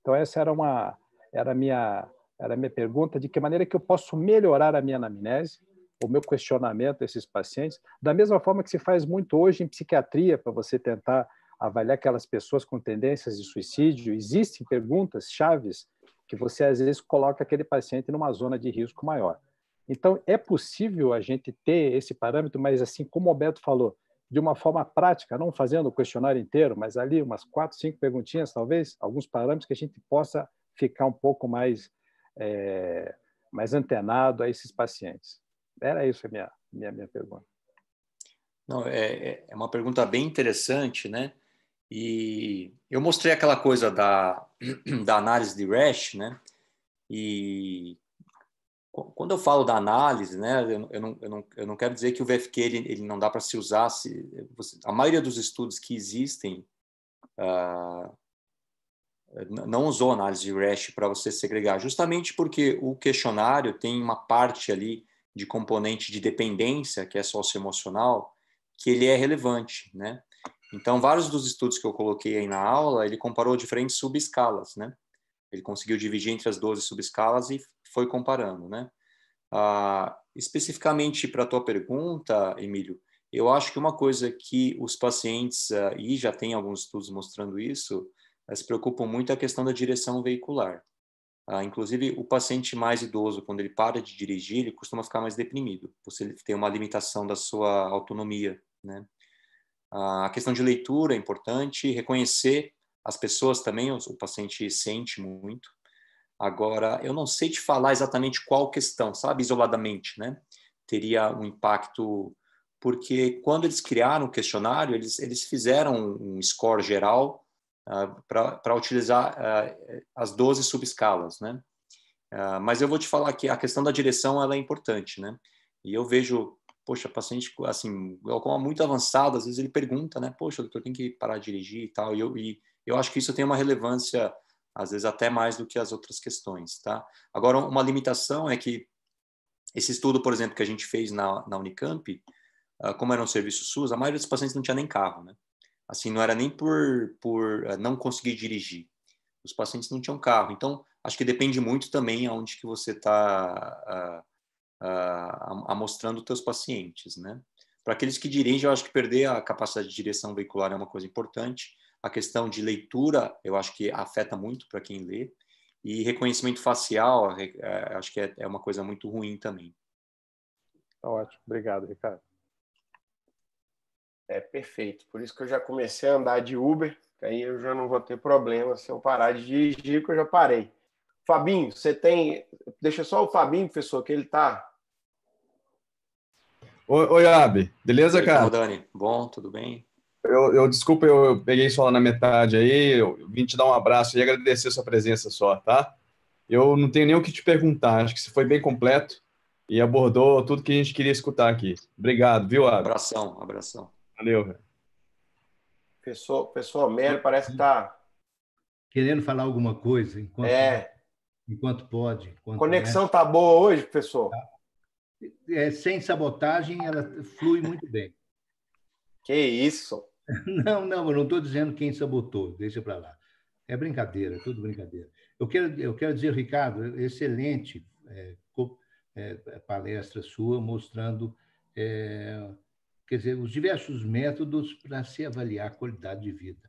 Então, essa era uma era a minha, era a minha pergunta, de que maneira que eu posso melhorar a minha anamnese o meu questionamento a esses pacientes, da mesma forma que se faz muito hoje em psiquiatria, para você tentar avaliar aquelas pessoas com tendências de suicídio, existem perguntas chaves que você às vezes coloca aquele paciente numa zona de risco maior. Então, é possível a gente ter esse parâmetro, mas assim como o Beto falou, de uma forma prática, não fazendo o questionário inteiro, mas ali umas quatro, cinco perguntinhas, talvez, alguns parâmetros que a gente possa ficar um pouco mais, é, mais antenado a esses pacientes. Era isso a minha, minha, minha pergunta. Não, é, é, é uma pergunta bem interessante, né? E eu mostrei aquela coisa da, da análise de REST, né? E quando eu falo da análise, né, eu, eu, não, eu, não, eu não quero dizer que o VFQ ele, ele não dá para se usar. Se, você, a maioria dos estudos que existem uh, não usou análise de REST para você segregar, justamente porque o questionário tem uma parte ali de componente de dependência, que é socioemocional, que ele é relevante, né? Então, vários dos estudos que eu coloquei aí na aula, ele comparou diferentes subescalas, né? Ele conseguiu dividir entre as 12 subescalas e foi comparando, né? Ah, especificamente para a tua pergunta, Emílio, eu acho que uma coisa que os pacientes, ah, e já tem alguns estudos mostrando isso, eh, se preocupam muito é a questão da direção veicular. Ah, inclusive, o paciente mais idoso, quando ele para de dirigir, ele costuma ficar mais deprimido. Você tem uma limitação da sua autonomia, né? ah, A questão de leitura é importante, reconhecer as pessoas também, o, paciente sente muito. Agora, eu não sei te falar exatamente qual questão, sabe, isoladamente, né? Teria um impacto, porque quando eles criaram o questionário, eles, eles fizeram um score geral ah, para utilizar ah, as 12 subescalas, né? Ah, mas eu vou te falar que a questão da direção ela é importante, né? E eu vejo, poxa, paciente assim, glaucoma é muito avançado, às vezes ele pergunta, né? Poxa, doutor, tem que parar de dirigir e tal. E eu, e eu acho que isso tem uma relevância, às vezes até mais do que as outras questões, tá? Agora, uma limitação é que esse estudo, por exemplo, que a gente fez na, na Unicamp, como era um serviço SUS, a maioria dos pacientes não tinha nem carro, né? assim, não era nem por, por eh, não conseguir dirigir. Os pacientes não tinham carro. Então, acho que depende muito também aonde que você está amostrando ah, ah, os seus pacientes, né? Para aqueles que dirigem, eu acho que perder a capacidade de direção veicular é uma coisa importante. A questão de leitura, eu acho que afeta muito para quem lê. E reconhecimento facial, eh, acho que é, é uma coisa muito ruim também. Ótimo, obrigado, Ricardo. É perfeito. Por isso que eu já comecei a andar de Uber, que aí eu já não vou ter problema se eu parar de dirigir, que eu já parei. Fabinho, você tem. Deixa só o Fabinho, professor, que ele tá. Oi, oi Abi. Beleza, cara? Oi, Dani. Bom, tudo bem? Eu, eu desculpa, eu, peguei só na metade aí. Eu vim te dar um abraço e agradecer sua presença só, tá? Eu não tenho nem o que te perguntar. Acho que você foi bem completo e abordou tudo que a gente queria escutar aqui. Obrigado, viu, Abi? Abração, abração. Valeu, Pessoal, pessoal Melo parece que está. Querendo falar alguma coisa enquanto, é. enquanto pode. Enquanto Conexão está é. boa hoje, professor? É, sem sabotagem, ela flui muito bem. Que isso! Não, não, eu não estou dizendo quem sabotou, deixa para lá. É brincadeira, tudo brincadeira. Eu quero, eu quero dizer, Ricardo, excelente é, é, palestra sua mostrando é, quer dizer, os diversos métodos para se avaliar a qualidade de vida.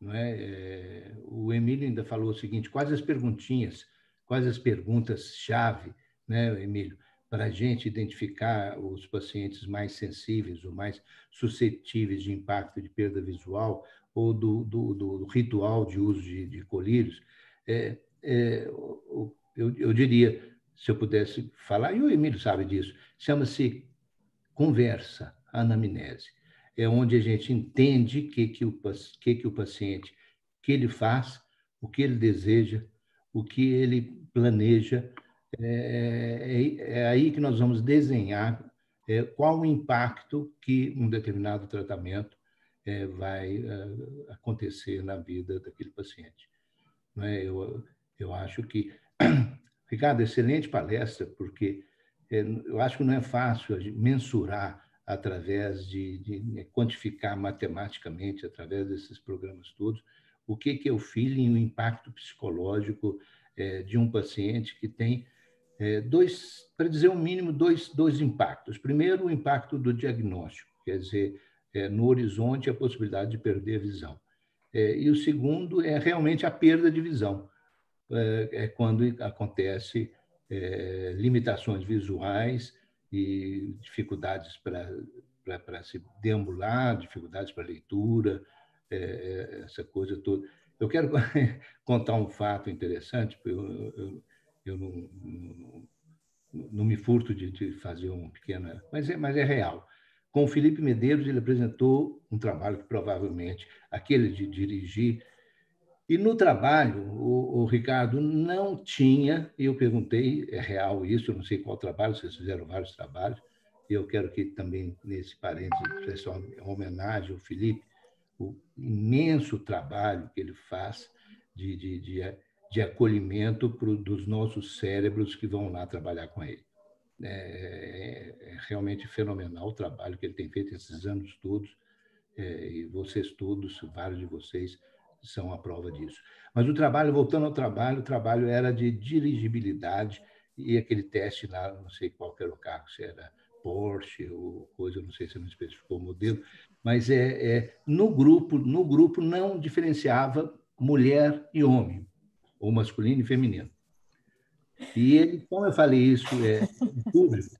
Não é? é o Emílio ainda falou o seguinte: quais as perguntinhas, quais as perguntas-chave, né, Emílio, para a gente identificar os pacientes mais sensíveis ou mais suscetíveis de impacto de perda visual ou do, do, do ritual de uso de, de colírios? É, é, eu, eu diria, se eu pudesse falar, e o Emílio sabe disso, chama-se conversa, a anamnese. É onde a gente entende que que o que, que o paciente, que ele faz, o que ele deseja, o que ele planeja. É, é, é, é aí que nós vamos desenhar é, qual o impacto que um determinado tratamento é, vai é, acontecer na vida daquele paciente. Eu, eu acho que. Ricardo, excelente palestra, porque é, eu acho que não é fácil mensurar através de, de né, quantificar matematicamente através desses programas todos o que que é o feeling, o impacto psicológico é, de um paciente que tem é, dois, para dizer o um mínimo, dois, dois impactos. Primeiro, o impacto do diagnóstico, quer dizer, é, no horizonte a possibilidade de perder a visão. É, e o segundo é realmente a perda de visão, é, é quando acontece é, limitações visuais e dificuldades para se deambular, dificuldades para leitura, é, é, essa coisa toda. Eu quero contar um fato interessante, porque eu, eu, eu não, não, não, me furto de, de fazer um pequeno. Mas é, mas é real. Com o Felipe Medeiros, ele apresentou um trabalho que provavelmente aquele de dirigir e no trabalho, o, o, Ricardo não tinha, e eu perguntei, é real isso, eu não sei qual trabalho, vocês fizeram vários trabalhos, e eu quero que também, nesse parênteses, pessoal homenagem ao Felipe, o imenso trabalho que ele faz de, de, de, de acolhimento pro, dos nossos cérebros que vão lá trabalhar com ele. É, é, é realmente fenomenal o trabalho que ele tem feito esses anos todos, é, e vocês todos, vários de vocês, são a prova disso. Mas o trabalho, voltando ao trabalho, o trabalho era de dirigibilidade e aquele teste lá, não sei qual era o carro, se era Porsche ou coisa, não sei se não especificou o modelo, mas é, é no grupo, no grupo não diferenciava mulher e homem, ou masculino e feminino. E ele, como eu falei isso é, em público,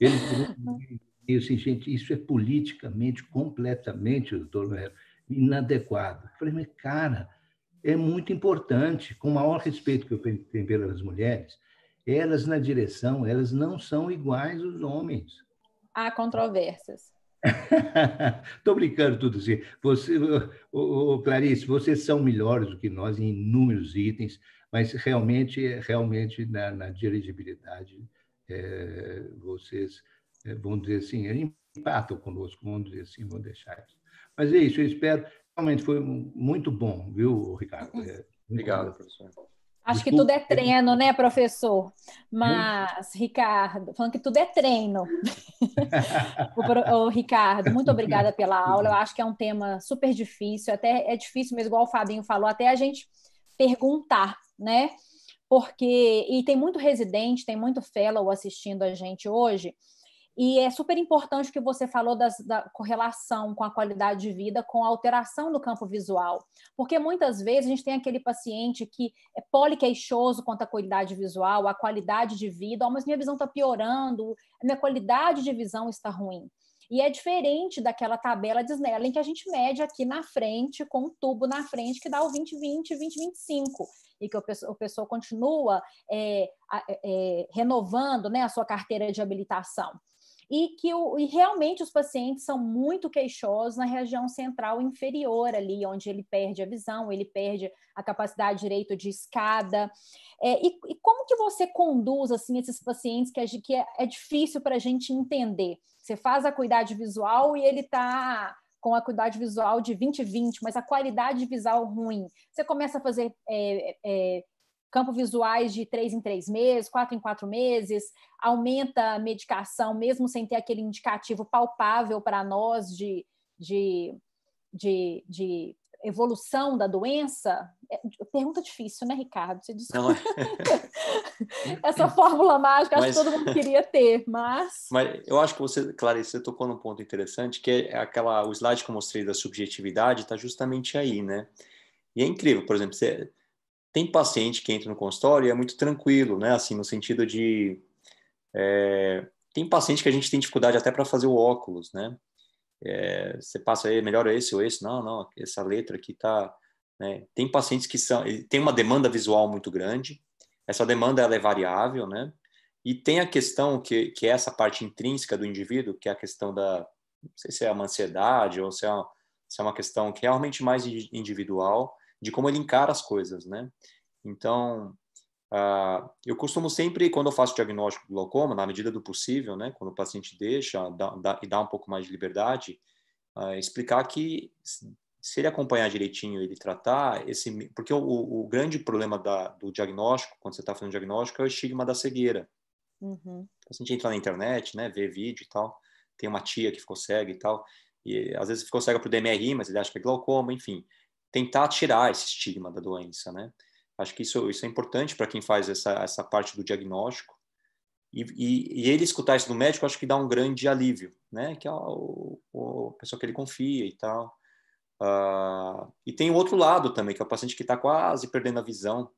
ele assim, gente, isso é politicamente, completamente, doutor inadequada. falei, mas cara, é muito importante, com o maior respeito que eu tenho pelas mulheres, elas na direção, elas não são iguais aos homens. Há controvérsias. Estou brincando tudo assim. Você, ô, Clarice, vocês são melhores do que nós em inúmeros itens, mas realmente, realmente na, na dirigibilidade, é, vocês, é, vão dizer assim, empatam conosco, vamos dizer assim, vão deixar isso. Mas é isso, eu espero. Realmente foi muito bom, viu, Ricardo? Uhum. É, Obrigado, professor. Acho que tudo é, é treino, né, professor? Mas, Ricardo, falando que tudo é treino. o, o, Ricardo, muito obrigada pela aula. Eu acho que é um tema super difícil, até é difícil mas igual o Fabinho falou, até a gente perguntar, né? Porque, e tem muito residente, tem muito fellow assistindo a gente hoje, e é super importante o que você falou das, da correlação com a qualidade de vida, com a alteração do campo visual. Porque muitas vezes a gente tem aquele paciente que é poliqueixoso quanto à qualidade visual, a qualidade de vida, oh, mas minha visão está piorando, minha qualidade de visão está ruim. E é diferente daquela tabela de Snellen que a gente mede aqui na frente, com um tubo na frente, que dá o 20, 20, 20, 25. E que o pessoa continua é, é, renovando né, a sua carteira de habilitação e que o, e realmente os pacientes são muito queixosos na região central inferior ali, onde ele perde a visão, ele perde a capacidade direito de escada. É, e, e, como que você conduz assim esses pacientes que é, que é, é difícil para a gente entender? Você faz a cuidade visual e ele está com a qualidade visual de 20/20 mas a qualidade visual ruim. Você começa a fazer é, é, campo visuais de três em três meses, quatro em quatro meses, aumenta a medicação, mesmo sem ter aquele indicativo palpável para nós de, de, de, de evolução da doença? É, pergunta difícil, né, Ricardo? Você desculpa. Não. É. Essa fórmula mágica mas, acho que todo mundo queria ter, mas... Mas eu acho que você, Clarice, você tocou num ponto interessante, que é aquela, o slide que eu mostrei da subjetividade está justamente aí, né? E é incrível, por exemplo, você, tem paciente que entra no consultório e é muito tranquilo, né? Assim, no sentido de. É, tem paciente que a gente tem dificuldade até para fazer o óculos, né? É, você passa aí, é esse ou esse? Não, não, essa letra aqui tá. Né? Tem pacientes que são, tem uma demanda visual muito grande, essa demanda ela é variável, né? E tem a questão que, que é essa parte intrínseca do indivíduo, que é a questão da, não sei se é uma ansiedade ou se é uma, se é uma questão que é realmente mais individual, de como ele encara as coisas, né? Então, uh, eu costumo sempre, quando eu faço diagnóstico de glaucoma, na medida do possível, né, quando o paciente deixa dá, dá, e dá um pouco mais de liberdade, uh, explicar que se ele acompanhar direitinho, ele tratar esse, porque o, o grande problema da, do diagnóstico, quando você está fazendo diagnóstico, é o estigma da cegueira. Uhum. O paciente entra na internet, né, vê vídeo e tal, tem uma tia que ficou cega e tal, e às vezes ficou cega o DMRI, mas ele acha que é glaucoma, enfim tentar tirar esse estigma da doença, né? Acho que isso, isso é importante para quem faz essa, essa parte do diagnóstico. E, e, e, ele escutar isso do médico, acho que dá um grande alívio, né? Que é o, o a pessoa que ele confia e tal. Uh, e tem o outro lado também, que é o paciente que está quase perdendo a visão,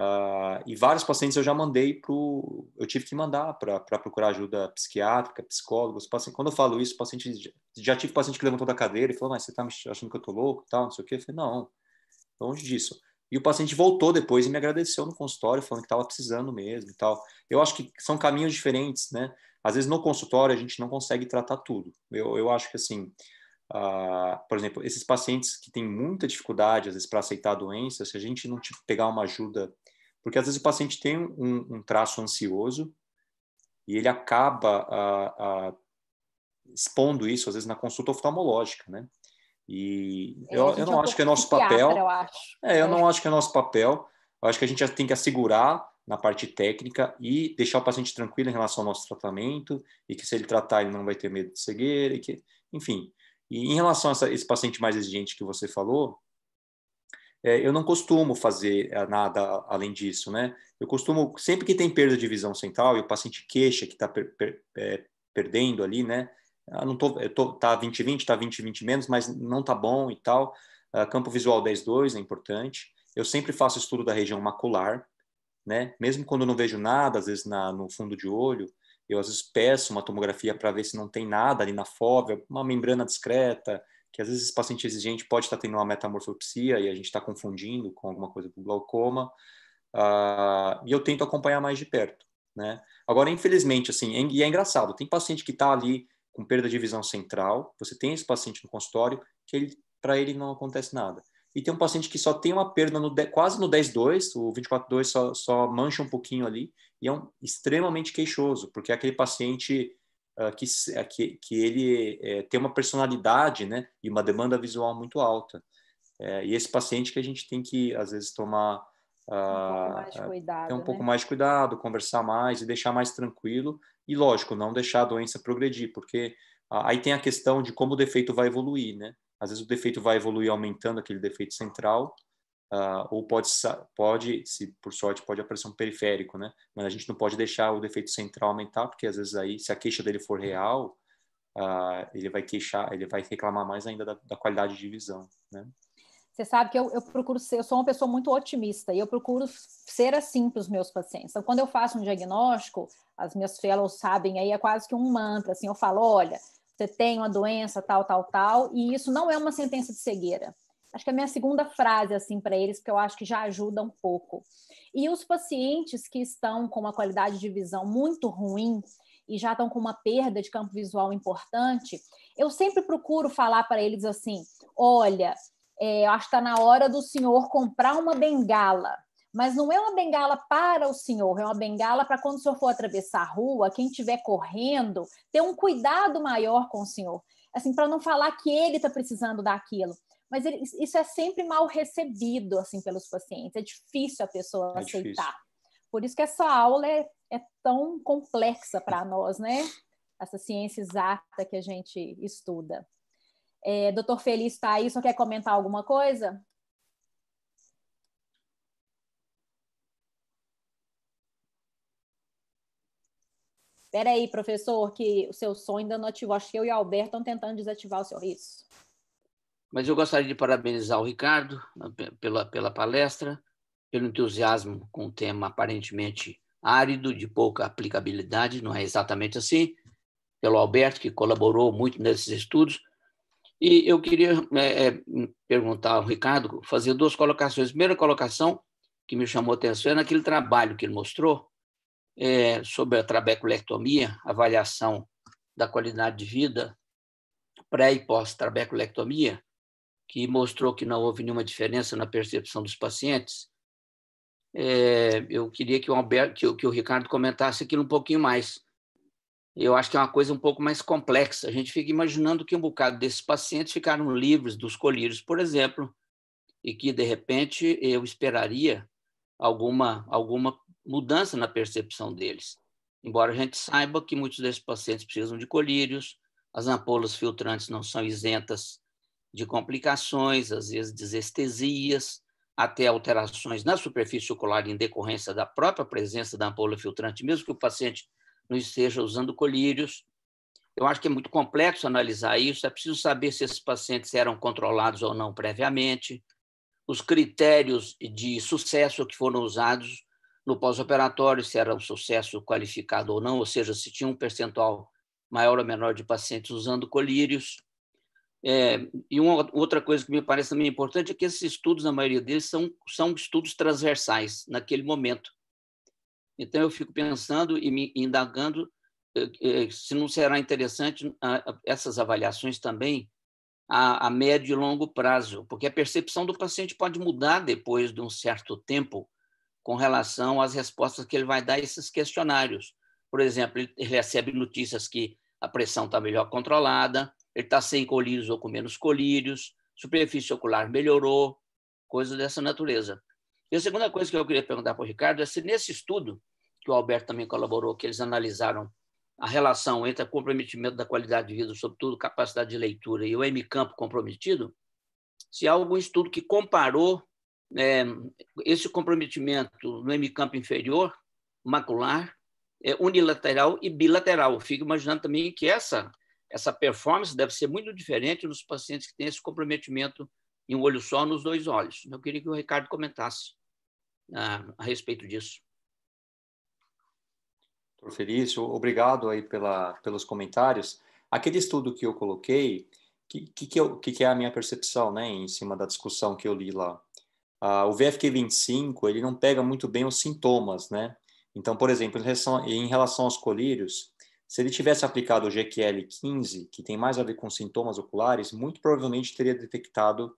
Uh, e vários pacientes eu já mandei para Eu tive que mandar para procurar ajuda psiquiátrica, psicólogos. pacientes quando eu falo isso, paciente, já, já tive paciente que levantou da cadeira e falou: Mas você está achando que eu estou louco tal, não sei o quê. Eu falei: Não, longe disso. E o paciente voltou depois e me agradeceu no consultório, falando que estava precisando mesmo e tal. Eu acho que são caminhos diferentes, né? Às vezes no consultório a gente não consegue tratar tudo. Eu, eu acho que assim, ah, por exemplo, esses pacientes que têm muita dificuldade, às vezes, para aceitar a doença, se a gente não te pegar uma ajuda, porque às vezes o paciente tem um, um traço ansioso e ele acaba ah, ah, expondo isso, às vezes, na consulta oftalmológica, né? E é, eu, eu não é acho que é nosso papel. Eu, acho. É, eu é. não acho que é nosso papel. Eu acho que a gente tem que assegurar na parte técnica e deixar o paciente tranquilo em relação ao nosso tratamento e que se ele tratar ele não vai ter medo de cegueira e que, enfim, e em relação a essa, esse paciente mais exigente que você falou, é, eu não costumo fazer é, nada além disso, né? Eu costumo, sempre que tem perda de visão central e o paciente queixa que está per, per, é, perdendo ali, né? Eu ah, não tô, eu tô, tá 20-20, tá 20-20 menos, mas não tá bom e tal. Uh, campo visual 10-2 é importante. Eu sempre faço estudo da região macular, né? Mesmo quando não vejo nada, às vezes na, no fundo de olho, eu às vezes peço uma tomografia para ver se não tem nada ali na fóvea, uma membrana discreta, que às vezes esse paciente exigente pode estar tendo uma metamorfopsia e a gente está confundindo com alguma coisa com glaucoma. Uh, e eu tento acompanhar mais de perto, né? Agora, infelizmente, assim, é e é engraçado, tem paciente que está ali com perda de visão central, você tem esse paciente no consultório que ele, para ele não acontece nada. E tem um paciente que só tem uma perda no, quase no 10-2, o 24-2 só, só mancha um pouquinho ali, e é um, extremamente queixoso, porque é aquele paciente uh, que, é, que, que ele é, tem uma personalidade né, e uma demanda visual muito alta. É, e esse paciente que a gente tem que, às vezes, tomar uh, um ah, cuidado, ter um né? pouco mais de cuidado, conversar mais e deixar mais tranquilo. E, lógico, não deixar a doença progredir, porque uh, aí tem a questão de como o defeito vai evoluir, né? Às vezes o defeito vai evoluir aumentando aquele defeito central, uh, ou pode, pode, se por sorte, pode aparecer um periférico, né? Mas a gente não pode deixar o defeito central aumentar, porque às vezes aí, se a queixa dele for real, uh, ele vai queixar, ele vai reclamar mais ainda da, da qualidade de visão, né? Você sabe que eu, eu, procuro ser, eu sou uma pessoa muito otimista e eu procuro ser assim para os meus pacientes. Então, quando eu faço um diagnóstico, as minhas fellows sabem aí, é quase que um mantra, assim, eu falo, olha, você tem uma doença tal, tal, tal, e isso não é uma sentença de cegueira acho que é a minha segunda frase assim para eles, porque eu acho que já ajuda um pouco. E os pacientes que estão com uma qualidade de visão muito ruim e já estão com uma perda de campo visual importante, eu sempre procuro falar para eles assim: olha, é, acho que está na hora do senhor comprar uma bengala. Mas não é uma bengala para o senhor, é uma bengala para quando o senhor for atravessar a rua, quem estiver correndo, ter um cuidado maior com o senhor assim, para não falar que ele está precisando daquilo mas ele, isso é sempre mal recebido assim pelos pacientes. É difícil a pessoa é aceitar. Difícil. Por isso que essa aula é, é tão complexa para nós, né? Essa ciência exata que a gente estuda. É, Doutor Feliz está aí, só quer comentar alguma coisa? Espera aí, professor, que o seu som ainda não ativou. Acho que eu e o Alberto estão tentando desativar o seu. risco. Mas eu gostaria de parabenizar o Ricardo ah, pela, pela palestra, pelo entusiasmo com o tema aparentemente árido, de pouca aplicabilidade, não é exatamente assim, pelo Alberto, que colaborou muito nesses estudos. E eu queria é, é perguntar ao Ricardo, fazer duas colocações. A primeira colocação que me chamou a atenção é naquele trabalho que ele mostrou é, sobre a trabeculectomia, avaliação da qualidade de vida pré e pós-trabeculectomia, que mostrou que não houve nenhuma diferença na percepção dos pacientes. É, eu queria que o, Alberto, que, que o Ricardo comentasse aquilo um pouquinho mais. Eu acho que é uma coisa um pouco mais complexa. A gente fica imaginando que um bocado desses pacientes ficaram livres dos colírios, por exemplo, e que, de repente, eu esperaria alguma, alguma mudança na percepção deles. Embora a gente saiba que muitos desses pacientes precisam de colírios, as ampolas filtrantes não são isentas de complicações, às vezes desestesias, até alterações na superfície ocular em decorrência da própria presença da ampola filtrante, mesmo que o paciente não esteja usando colírios. Eu acho que é muito complexo analisar isso, é preciso saber se esses pacientes eram controlados ou não previamente, os critérios de sucesso que foram usados no pós-operatório, se era um sucesso qualificado ou não, ou seja, se tinha um percentual maior ou menor de pacientes usando colírios. É, e uma outra coisa que me parece também importante é que esses estudos, na maioria deles, são, são estudos transversais naquele momento. Então, eu fico pensando e me indagando eh, eh, se não será interessante ah, ah, essas avaliações também a, a, médio e longo prazo, porque a percepção do paciente pode mudar depois de um certo tempo com relação às respostas que ele vai dar a esses questionários. Por exemplo, ele recebe notícias que a pressão está melhor controlada, ele está sem colírios ou com menos colírios, superfície ocular melhorou, coisas dessa natureza. E a segunda coisa que eu queria perguntar para o Ricardo é se nesse estudo, que o Alberto também colaborou, que eles analisaram a relação entre o comprometimento da qualidade de vida, sobretudo capacidade de leitura, e o M-campo comprometido, se há algum estudo que comparou é, esse comprometimento no M-campo inferior, macular, é, unilateral e bilateral. fico imaginando também que essa essa performance deve ser muito diferente nos pacientes que têm esse comprometimento em um olho só nos dois olhos. Eu queria que o Ricardo comentasse ah, a respeito disso. Doutor Felício, obrigado aí pela, pelos comentários. Aquele estudo que eu coloquei, que, que, que, que, que é a minha percepção, né, em cima da discussão que eu li lá? Ah, o VFQ25, ele não pega muito bem os sintomas, né? Então, por exemplo, em relação, em relação aos colírios, se ele tivesse aplicado o GQL15, que tem mais a ver com sintomas oculares, muito provavelmente teria detectado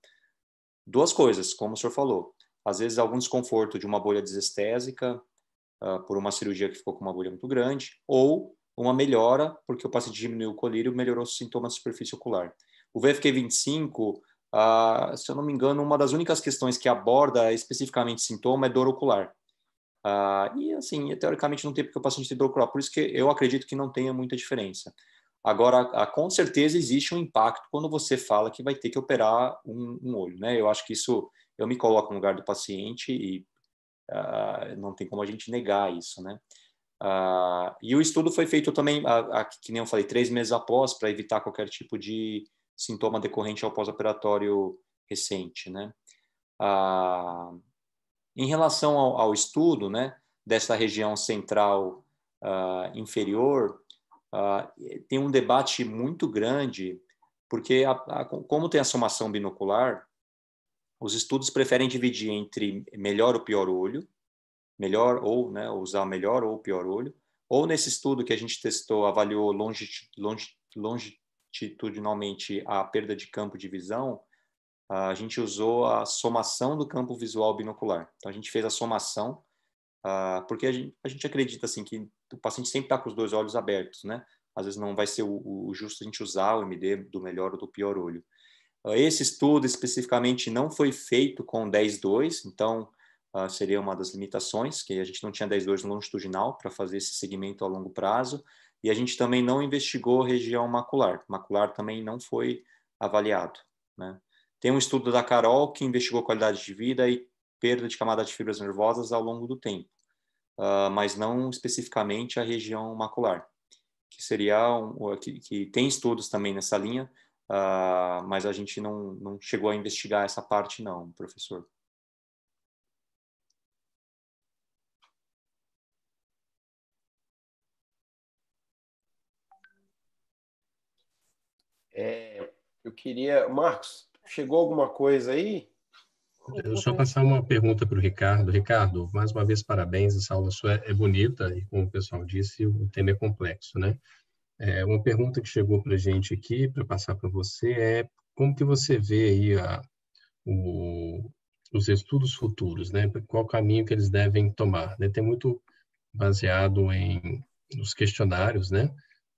duas coisas, como o senhor falou. Às vezes, algum desconforto de uma bolha desestésica, uh, por uma cirurgia que ficou com uma bolha muito grande, ou uma melhora, porque o paciente diminuiu o colírio, melhorou os sintomas de superfície ocular. O VFQ25, uh, ah, se eu não me engano, uma das únicas questões que aborda especificamente sintoma é dor ocular. Uh, e assim, é, teoricamente não tem porque o paciente tem dor crônica, por isso que eu acredito que não tenha muita diferença. Agora, ah, com certeza existe um impacto quando você fala que vai ter que operar um, um, olho, né? Eu acho que isso, eu me coloco no lugar do paciente e uh, não tem como a gente negar isso, né? Uh, e o estudo foi feito também, a, que nem eu falei, três meses após, para evitar qualquer tipo de sintoma decorrente ao pós-operatório recente, né? Uh, em relação ao, ao estudo né, dessa região central uh, inferior, uh, tem um debate muito grande, porque, a, a, como tem a somação binocular, os estudos preferem dividir entre melhor ou pior olho, melhor ou né, usar melhor ou pior olho, ou nesse estudo que a gente testou, avaliou longitudinalmente a perda de campo de visão, a gente usou a somação do campo visual binocular. Então, a gente fez a somação, uh, porque a gente, a gente, acredita assim, que o paciente sempre está com os dois olhos abertos, né? Às vezes não vai ser o, o justo a gente usar o MD do melhor ou do pior olho. Uh, esse estudo especificamente não foi feito com 10-2, então uh, seria uma das limitações, que a gente não tinha 10-2 longitudinal para fazer esse segmento a longo prazo, e a gente também não investigou região macular. Macular também não foi avaliado, né? Tem um estudo da Carol que investigou qualidade de vida e perda de camada de fibras nervosas ao longo do tempo, uh, mas não especificamente a região macular, que seria um, que, que, tem estudos também nessa linha, uh, mas a gente não, não chegou a investigar essa parte não, professor. É, eu queria, Marcos, Chegou alguma coisa aí? Eu só passar uma pergunta para o Ricardo. Ricardo, mais uma vez, parabéns. Essa aula sua é bonita e, como o pessoal disse, o tema é complexo, né? É, uma pergunta que chegou para a gente aqui, para passar para você, é como que você vê aí a, o, os estudos futuros, né? Qual caminho que eles devem tomar? Né? Tem muito baseado em nos questionários, né?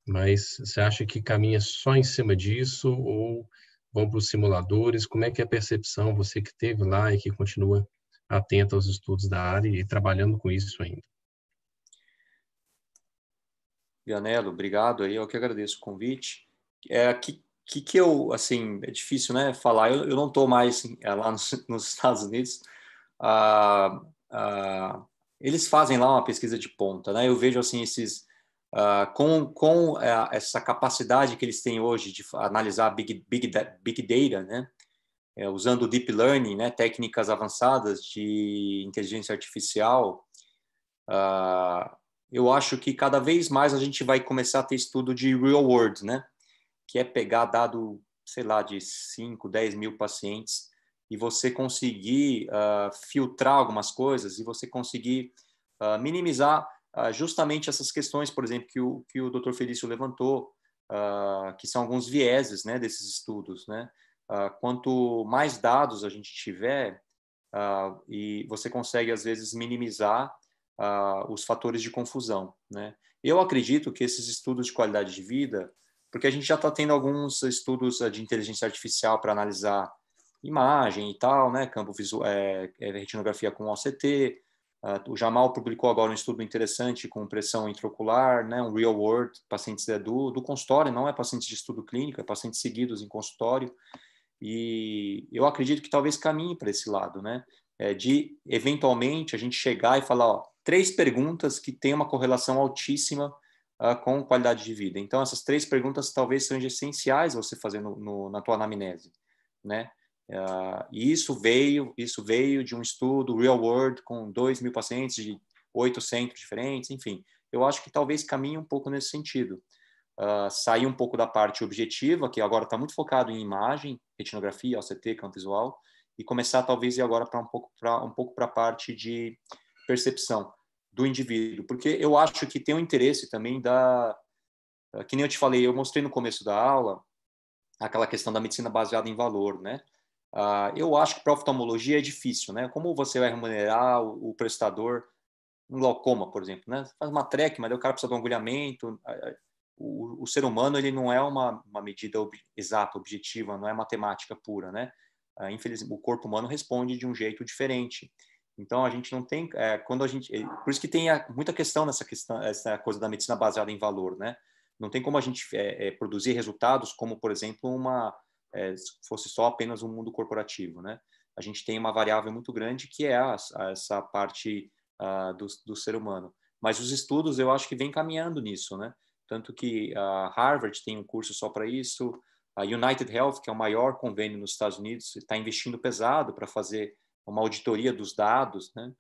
Mas você acha que caminha só em cima disso ou vão para os simuladores? Como é que é a percepção, você que teve lá e que continua atento aos estudos da área e trabalhando com isso ainda? Vianello, obrigado aí, eu que agradeço o convite. É, que, que, que eu, assim, é difícil, né, falar, eu, eu não estou mais assim, é, lá nos, nos, Estados Unidos, ah, ah, eles fazem lá uma pesquisa de ponta, né, eu vejo, assim, esses Uh, com, com uh, essa capacidade que eles têm hoje de analisar big, big, big data, né? É, usando deep learning, né? técnicas avançadas de inteligência artificial, uh, eu acho que cada vez mais a gente vai começar a ter estudo de real world, né? que é pegar dado, sei lá, de 5, 10 mil pacientes e você conseguir ah, filtrar algumas coisas e você conseguir minimizar ah, justamente essas questões, por exemplo, que o, que o Dr. Felício levantou, ah, que são alguns vieses né, desses estudos. Né? Ah, quanto mais dados a gente tiver, e você consegue, às vezes, minimizar os fatores de confusão. Né? Eu acredito que esses estudos de qualidade de vida, porque a gente já está tendo alguns estudos de inteligência artificial para analisar imagem e tal, né? campo visual, é, eh, é, eh, retinografia com OCT, Uh, o Jamal publicou agora um estudo interessante com pressão intraocular, né, um real world, pacientes do, do consultório, não é paciente de estudo clínico, é pacientes seguidos em consultório. E eu acredito que talvez caminhe para esse lado, né? É de eventualmente a gente chegar e falar, ó, três perguntas que têm uma correlação altíssima uh, com qualidade de vida. Então, essas três perguntas talvez sejam essenciais você fazer no, no na tua anamnese, né? Uh, e isso veio, isso veio de um estudo real world com 2 mil pacientes de oito centros diferentes, enfim. Eu acho que talvez caminhe um pouco nesse sentido. Uh, sair um pouco da parte objetiva, que agora está muito focado em imagem, retinografia, OCT, campo visual, e começar talvez agora para um pouco para um pouco para a parte de percepção do indivíduo, porque eu acho que tem um interesse também da ah, que nem eu te falei, eu mostrei no começo da aula aquela questão da medicina baseada em valor, né? Ah, eu acho que para oftalmologia é difícil, né? Como você vai remunerar o, o prestador em glaucoma, por exemplo, né? Faz uma trek, mas o cara precisa de um agulhamento. O, o, ser humano ele não é uma, uma medida ob, exata, objetiva, não é matemática pura, né? Ah, infelizmente, o corpo humano responde de um jeito diferente. Então a gente não tem, é, quando a gente, por isso que tem a, muita questão nessa questão, essa coisa da medicina baseada em valor, né? Não tem como a gente é, é, produzir resultados como, por exemplo, uma é, fosse só apenas um mundo corporativo, né? A gente tem uma variável muito grande que é a, a, essa parte ah, do, do ser humano. Mas os estudos, eu acho que vem caminhando nisso, né? Tanto que a ah, Harvard tem um curso só para isso, a United Health, que é o maior convênio nos Estados Unidos, está investindo pesado para fazer uma auditoria dos dados, né?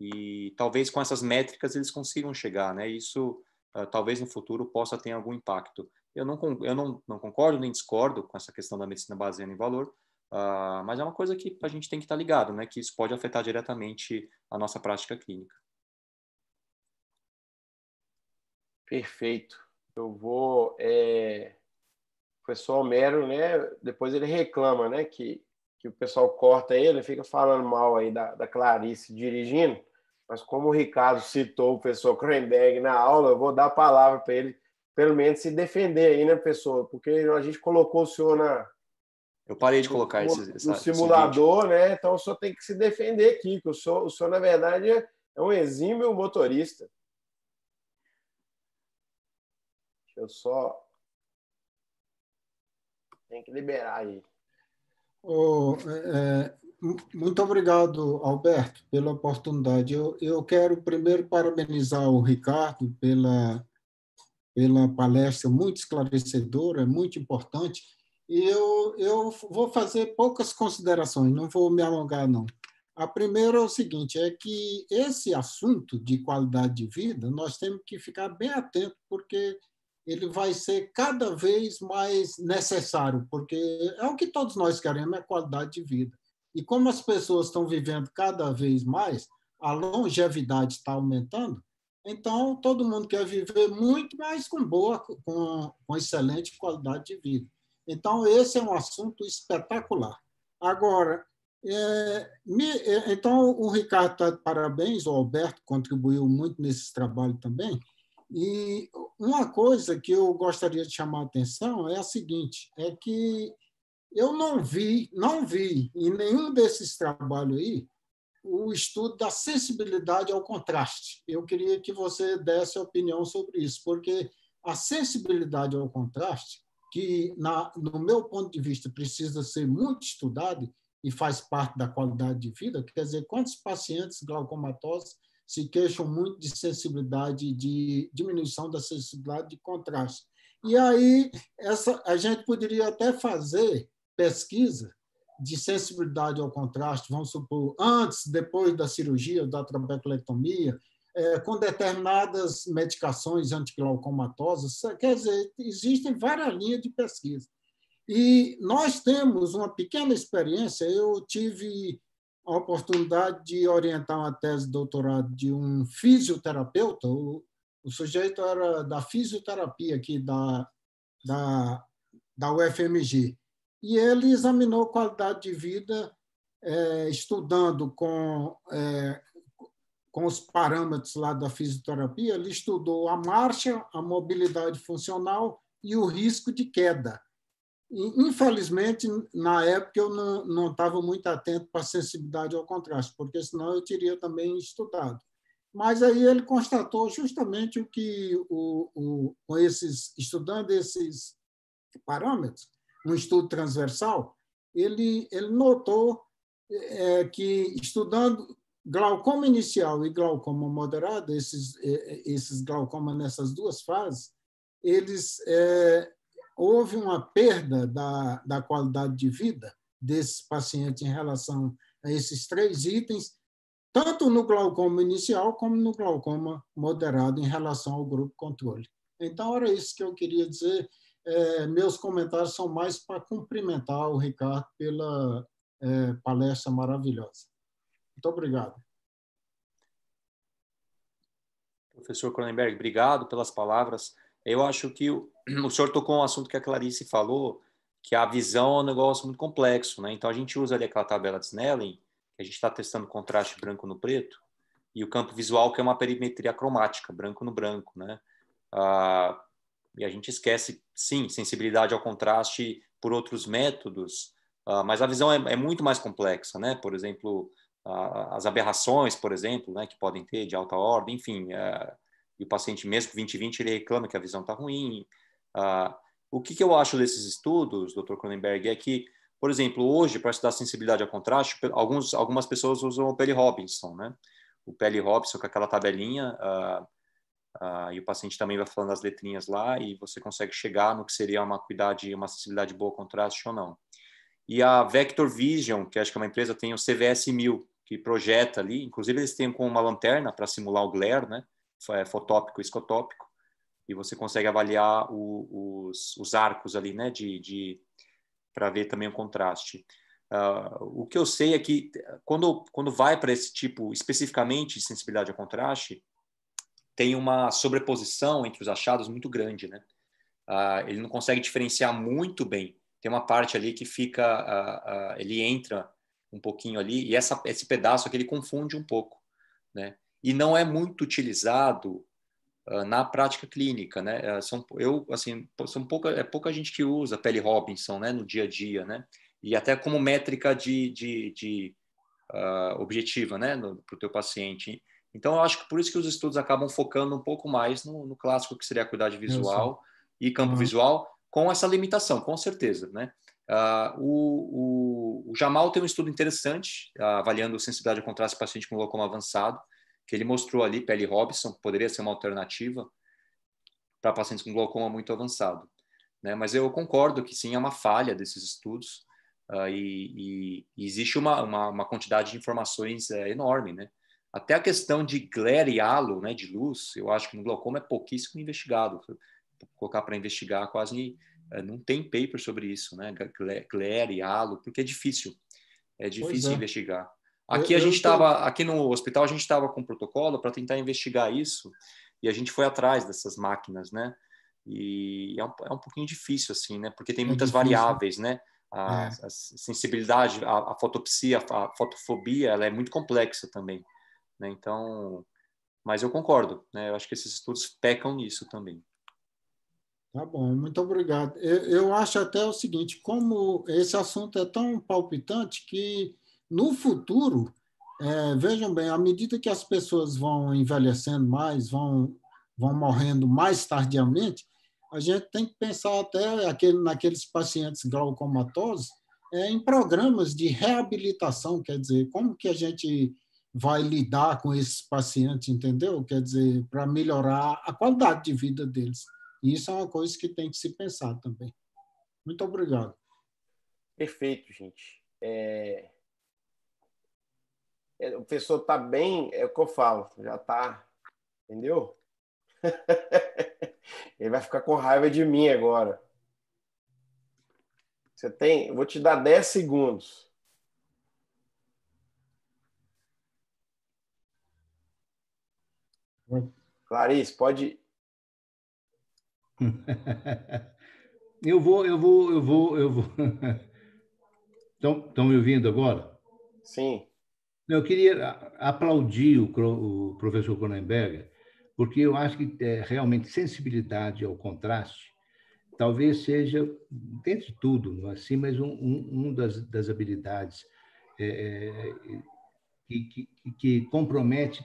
E talvez com essas métricas eles consigam chegar, né? Isso uh, talvez no futuro possa ter algum impacto. Eu não, eu não, não concordo nem discordo com essa questão da medicina baseada em valor, uh, mas é uma coisa que a gente tem que estar tá ligado, né? Que isso pode afetar diretamente a nossa prática clínica. Perfeito. Eu vou. É... O pessoal Homero, né? Depois ele reclama, né? Que, que o pessoal corta ele, fica falando mal aí da, da Clarice dirigindo. Mas como o Ricardo citou o professor Krenberg na aula, eu vou dar a palavra para ele pelo menos se defender aí, né, pessoa? Porque a gente colocou o senhor na. Eu parei de colocar no, esse. Essa, no simulador, né? Então o senhor tem que se defender aqui, que o senhor, o senhor na verdade, é, é um exímio motorista. Deixa eu só. Tem que liberar aí. Oh, é, é muito obrigado, Alberto, pela oportunidade. Eu, eu quero primeiro parabenizar o Ricardo pela pela palestra muito esclarecedora, muito importante. E eu, eu vou fazer poucas considerações, não vou me alongar, não. A primeira é o seguinte: é que esse assunto de qualidade de vida, nós temos que ficar bem atento, porque ele vai ser cada vez mais necessário, porque é o que todos nós queremos, é qualidade de vida. E como as pessoas estão vivendo cada vez mais, a longevidade está aumentando, então, todo mundo quer viver muito, mas com boa, com, com excelente qualidade de vida. Então, esse é um assunto espetacular. Agora, é, me, é, então, o Ricardo está de parabéns, o Alberto contribuiu muito nesse trabalho também. E uma coisa que eu gostaria de chamar a atenção é a seguinte: é que eu não vi, não vi em nenhum desses trabalhos aí o estudo da sensibilidade ao contraste. Eu queria que você desse a opinião sobre isso, porque a sensibilidade ao contraste, que na, no meu ponto de vista precisa ser muito estudado e faz parte da qualidade de vida, quer dizer, quantos pacientes glaucomatosos se queixam muito de sensibilidade, de diminuição da sensibilidade de contraste. E aí essa, a gente poderia até fazer pesquisa de sensibilidade ao contraste, vamos supor, antes, depois da cirurgia, da trabeculectomia, é, com determinadas medicações antiglaucomatosas, quer dizer, existem várias linhas de pesquisa. E nós temos uma pequena experiência, eu tive a oportunidade de orientar uma tese de doutorado de um fisioterapeuta, o, o sujeito era da fisioterapia aqui da, da, da UFMG, e ele examinou qualidade de vida é, estudando com, é, com os parâmetros lá da fisioterapia, ele estudou a marcha, a mobilidade funcional e o risco de queda. E, infelizmente, na época, eu não estava muito atento para a sensibilidade ao contraste, porque senão eu teria também estudado. Mas aí ele constatou justamente o que o, o, com esses, estudando esses parâmetros, um estudo transversal, ele, ele notou é, que estudando glaucoma inicial e glaucoma moderado, esses, é, é, esses glaucoma nessas duas fases, eles é, houve uma perda da, da qualidade de vida desses pacientes em relação a esses três itens, tanto no glaucoma inicial como no glaucoma moderado em relação ao grupo controle. Então, era isso que eu queria dizer. É, meus comentários são mais para cumprimentar o Ricardo pela é, palestra maravilhosa. Muito obrigado. Professor Cronenberg, obrigado pelas palavras. Eu acho que o, o senhor tocou um assunto que a Clarice falou, que a visão é um negócio muito complexo, né? Então a gente usa ali aquela tabela de Snellen, que a gente está testando contraste branco no preto, e o campo visual que é uma perimetria cromática, branco no branco, né? Ah, e a gente esquece, sim, sensibilidade ao contraste por outros métodos, uh, mas a visão é, é, muito mais complexa, né? Por exemplo, uh, as aberrações, por exemplo, né, que podem ter de alta ordem, enfim. Eh, e o paciente, mesmo 2020, ele reclama que a visão está ruim. Ah, o que, que, eu acho desses estudos, Dr. Cronenberg, é que, por exemplo, hoje, para estudar sensibilidade ao contraste, alguns, algumas pessoas usam o Pelle Robinson, né? O Pelle Robinson com aquela tabelinha ah, Uh, e o paciente também vai falando as letrinhas lá e você consegue chegar no que seria uma acuidade, uma sensibilidade boa ao contraste ou não. E a Vector Vision, que acho que é uma empresa, tem o CVS 1000, que projeta ali, inclusive eles têm com uma lanterna para simular o glare, né? É fotópico e escotópico, e você consegue avaliar o, os, os, arcos ali, né? De, de para ver também o contraste. Uh, o que eu sei é que quando, quando vai para esse tipo especificamente de sensibilidade a contraste, tem uma sobreposição entre os achados muito grande, né? Uh, ele não consegue diferenciar muito bem. Tem uma parte ali que fica, uh, uh, ele entra um pouquinho ali e essa, esse pedaço aqui ele confunde um pouco, né? E não é muito utilizado na prática clínica, né? São, eu assim, são pouca, é pouca gente que usa pele Robinson, né? No dia a dia, né? E até como métrica de, de, de objetiva, né? Para o teu paciente. Então, eu acho que por isso que os estudos acabam focando um pouco mais no, no clássico, que seria a cuidade visual e campo uhum. visual, com essa limitação, com certeza, né? Uh, o, o, o, Jamal tem um estudo interessante, uh, avaliando sensibilidade ao contraste paciente com glaucoma avançado, que ele mostrou ali, pele Robson, poderia ser uma alternativa para pacientes com glaucoma muito avançado. Né? Mas eu concordo que sim, é uma falha desses estudos uh, e, e, existe uma, uma, uma, quantidade de informações eh, enorme, né? Até a questão de glare e halo, né, de luz, eu acho que no glaucoma é pouquíssimo investigado. Vou colocar para investigar, quase é, não tem paper sobre isso, né? Glare e halo, porque é difícil. É difícil é. investigar. Aqui eu, a gente estava, tô... aqui no hospital a gente estava com um protocolo para tentar investigar isso e a gente foi atrás dessas máquinas, né? E é um, é um pouquinho difícil assim, né? Porque tem é muitas difícil. variáveis, né? A, é. a sensibilidade, a, a fotopsia, a fotofobia, ela é muito complexa também. Né? Então, mas eu concordo, né? Eu acho que esses estudos pecam nisso também. Tá bom, muito obrigado. Eu, eu acho até o seguinte, como esse assunto é tão palpitante que no futuro, é, vejam bem, à medida que as pessoas vão envelhecendo mais, vão, vão morrendo mais tardiamente, a gente tem que pensar até aquele, naqueles pacientes glaucomatosos é, em programas de reabilitação, quer dizer, como que a gente vai lidar com esses pacientes, entendeu? Quer dizer, para melhorar a qualidade de vida deles. E isso é uma coisa que tem que se pensar também. Muito obrigado. Perfeito, gente. É... É, o professor está bem, é o que eu falo, já está, entendeu? Ele vai ficar com raiva de mim agora. Você tem, vou te dar 10 segundos. Clarice, pode. eu vou, eu vou, eu vou, eu vou. Estão me ouvindo agora? Sim. Eu queria aplaudir o, o professor Cronenberger, porque eu acho que é, realmente sensibilidade ao contraste talvez seja, dentro de tudo, não é assim, mas um, um, um das, das, habilidades é, é que, que, que, compromete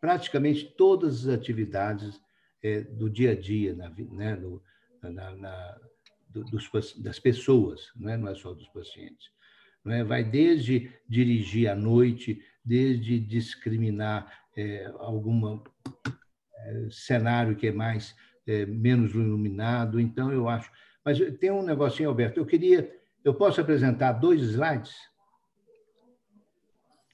praticamente todas as atividades é, do dia a dia, na, né, no, na, na, dos, das pessoas, não é? não é só dos pacientes. Não é? Vai desde dirigir à noite, desde discriminar é, algum é, cenário que é mais é, menos iluminado. Então, eu acho. Mas tem um negocinho, Alberto. Eu queria. Eu posso apresentar dois slides?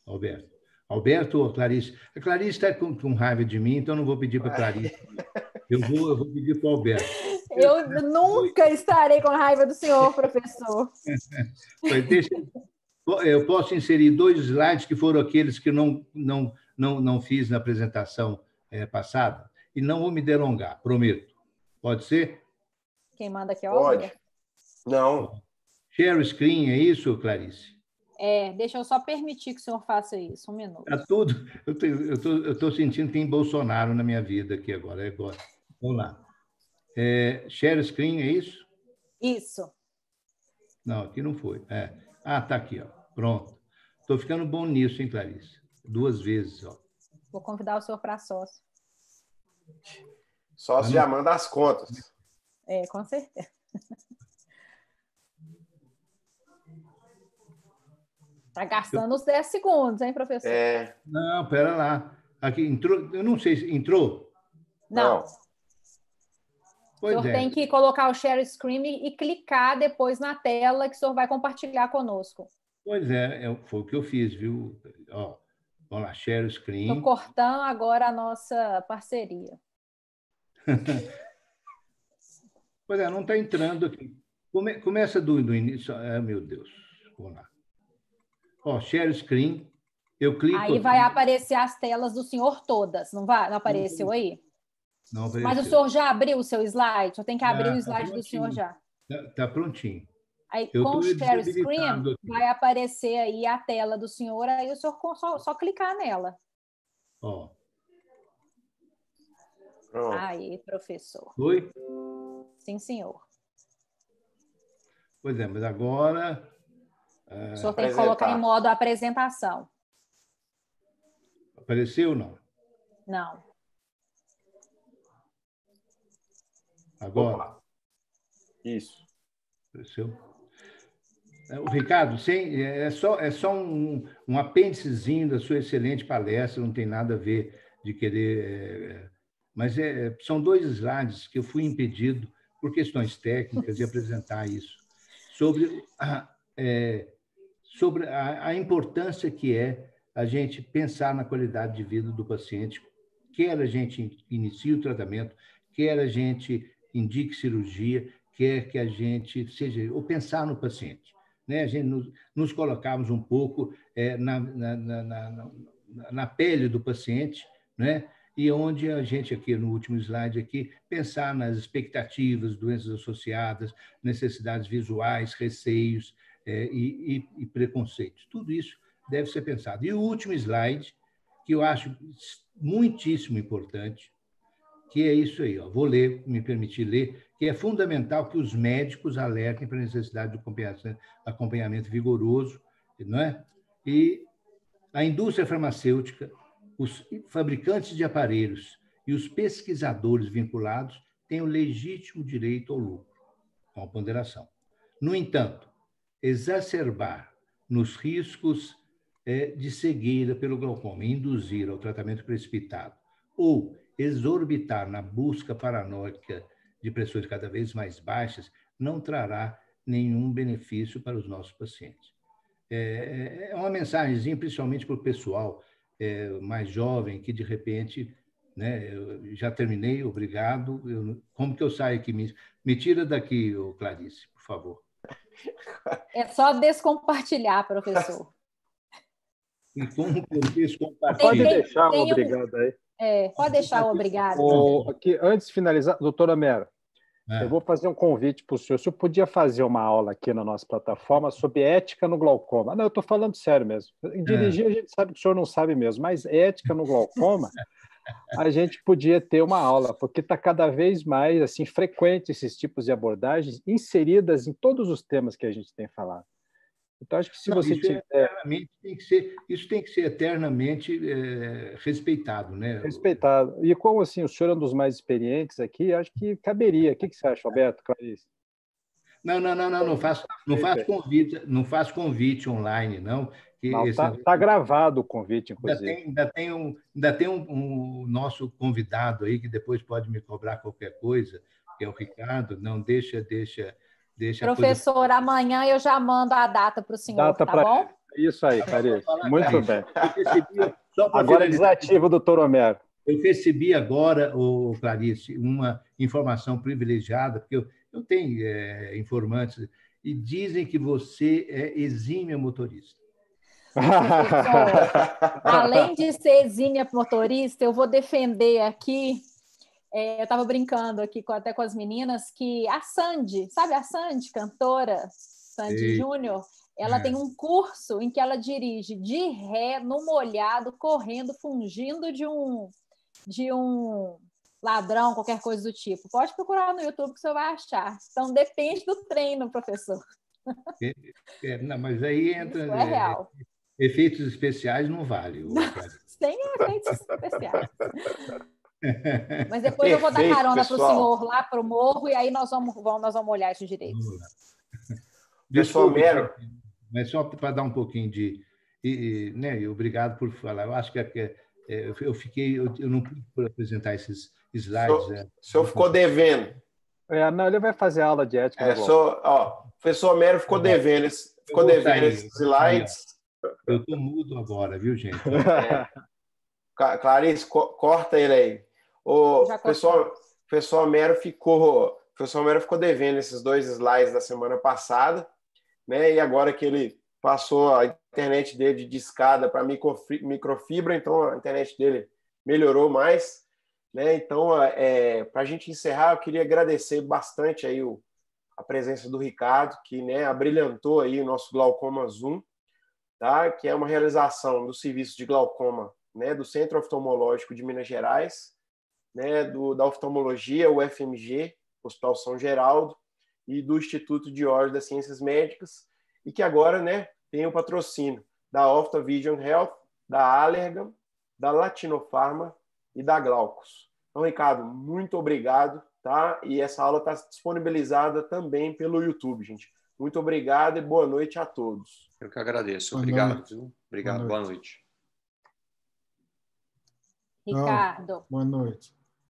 Alberto. Alberto ou Clarice? A Clarice está com, com, raiva de mim, então não vou pedir para a Clarice. Eu vou, eu vou pedir para o Alberto. Eu, eu nunca foi... estarei com raiva do senhor, professor. Deixa... eu posso inserir dois slides que foram aqueles que não, não, não, não fiz na apresentação é, passada. E não vou me delongar, prometo. Pode ser? Quem manda aqui é o Pode. Não. Share screen, é isso, Clarice? É, deixa eu só permitir que o senhor faça isso, um minuto. É tudo. Eu estou sentindo que tem Bolsonaro na minha vida aqui agora. É agora. Vamos lá. É, share screen, é isso? Isso. Não, aqui não foi. É. Ah, tá aqui, ó. Pronto. Estou ficando bom nisso, hein, Clarice? Duas vezes, ó. Vou convidar o senhor para sócio. Sócio ah, já manda as contas. É, com certeza. Está gastando eu... os 10 segundos, hein, professor? É... Não, pera lá. Aqui entrou, eu não sei se entrou. Não. não. o senhor é. tem que colocar o share screen e clicar depois na tela que o senhor vai compartilhar conosco. Pois é, é foi o que eu fiz, viu? Ó, vamos lá, share screen. Estou cortando agora a nossa parceria. pois é, não está entrando aqui. Come, começa do, do início. Ah, meu Deus, vamos lá. Ó, share screen. Eu clico. Aí vai aparecer as telas do senhor todas, não vai? Não apareceu aí? Não apareceu. Mas o senhor já abriu o seu slide? Eu tenho que abrir ah, o tá, tá slide tá do senhor já. Tá, tá prontinho. Aí, eu com o share screen, aqui. vai aparecer aí a tela do senhor, aí o senhor só, só clicar nela. Ó. Pronto. Aí, professor. Oi? Sim, senhor. Pois é, mas agora é, o senhor tem que colocar em modo apresentação. Apareceu ou não? Não. Agora. Isso. Apareceu. É, o Ricardo, sem, é, é só, é só um, um apêndicezinho da sua excelente palestra, não tem nada a ver de querer. É, mas é, são dois slides que eu fui impedido, por questões técnicas, de apresentar isso. Sobre a, ah, é, sobre a, a importância que é a gente pensar na qualidade de vida do paciente, quer a gente inicie o tratamento, quer a gente indique cirurgia, quer que a gente seja, ou pensar no paciente. Né? A gente nos, nos colocarmos um pouco é, na, na, na, na, pele do paciente, né? e onde a gente aqui, no último slide aqui, pensar nas expectativas, doenças associadas, necessidades visuais, receios, é, e, e, e preconceitos. Tudo isso deve ser pensado. E o último slide, que eu acho muitíssimo importante, que é isso aí, ó. vou ler, me permitir ler, que é fundamental que os médicos alertem para a necessidade de né, acompanhamento vigoroso, não é? E a indústria farmacêutica, os fabricantes de aparelhos e os pesquisadores vinculados têm o legítimo direito ao lucro, com ponderação. No entanto, exacerbar nos riscos é, de cegueira pelo glaucoma, induzir ao tratamento precipitado, ou exorbitar na busca paranoica de pressões cada vez mais baixas, não trará nenhum benefício para os nossos pacientes. É, é, é uma mensagem, principalmente para o pessoal é, mais jovem, que de repente né? Eu já terminei, obrigado. Eu, como que eu saio aqui? Me, me tira daqui, Clarice, por favor. É só descompartilhar, professor. Como descompartilhar? Pode deixar o obrigado aí. É, pode deixar obrigado. O, aqui, antes de finalizar, doutora Mera, é. eu vou fazer um convite para o senhor. O senhor podia fazer uma aula aqui na nossa plataforma sobre ética no glaucoma. Não, eu estou falando sério mesmo. Em dirigir, é. a gente sabe que o senhor não sabe mesmo, mas ética no glaucoma. a gente podia ter uma aula, porque está cada vez mais assim frequente esses tipos de abordagens inseridas em todos os temas que a gente tem falado. Então, acho que se Não, você isso é tiver. Tem que ser, isso tem que ser eternamente é, respeitado, né? Respeitado. E como assim, o senhor é um dos mais experientes aqui, acho que caberia. O que, que você acha, Alberto, Clarice? Não, não, não, não, não faço, não faço convite, não faço convite online, não. Está esse... Tá, tá gravado o convite, inclusive. Ainda tem, ainda tem, um, ainda tem um, um, nosso convidado aí que depois pode me cobrar qualquer coisa, que é o Ricardo. Não deixa, deixa, deixa. Professor, coisa... amanhã eu já mando a data para o senhor, data tá pra... bom? Isso aí, tá Cari. Muito bem. agora desativo do Toromero. Eu recebi agora, oh, Clarice, uma informação privilegiada, porque eu, eu tenho é, informantes e dizem que você é exímia motorista. Além de ser exímia motorista, eu vou defender aqui. É, eu estava brincando aqui com, até com as meninas que a Sandy, sabe a Sandy, cantora, Sandy Júnior, ela é. tem um curso em que ela dirige de ré, no molhado, correndo, fungindo de um, de um ladrão, qualquer coisa do tipo. Pode procurar no YouTube que você vai achar. Então depende do treino, professor. É, é, não, mas aí entra. Isso é, é real efeitos especiais não vale. sem efeitos especiais. Mas depois Perfeito, eu vou dar carona para o senhor lá para o morro e aí nós vamos, vamos, nós vamos olhar isso direito. pessoal mas só para dar um pouquinho de. E, e, né, e obrigado por falar. Eu acho que é, é, eu fiquei, eu, eu, não pude apresentar esses slides. O é. senhor, ficou devendo. É, não, ele vai fazer aula de ética. É, só, ó, o professor Homero ficou devendo, ficou devendo esses slides. Eu estou mudo agora, viu, gente? É. Clarice, co corta ele aí. O pessoal, pessoal Mero ficou, pessoal Mero ficou devendo esses dois slides da semana passada, né? E agora que ele passou a internet dele de discada para microfibra, então a internet dele melhorou mais, né? Então, é, para a gente encerrar, eu queria agradecer bastante aí o, a presença do Ricardo, que né, abrilhantou aí o nosso glaucoma Zoom tá? que é uma realização do serviço de glaucoma né, do Centro Oftalmológico de Minas Gerais, né, do, da oftalmologia, UFMG, Hospital São Geraldo, e do Instituto de Olhos das Ciências Médicas, e que agora né, tem o patrocínio da Ofta Vision Health, da Allergan, da Latinofarma e da Glaucus. Então, Ricardo, muito obrigado, tá? E essa aula está disponibilizada também pelo YouTube, gente. Muito obrigado e boa noite a todos. Eu que agradeço. Obrigado. obrigado. Boa noite. Boa noite. Ricardo. Boa noite.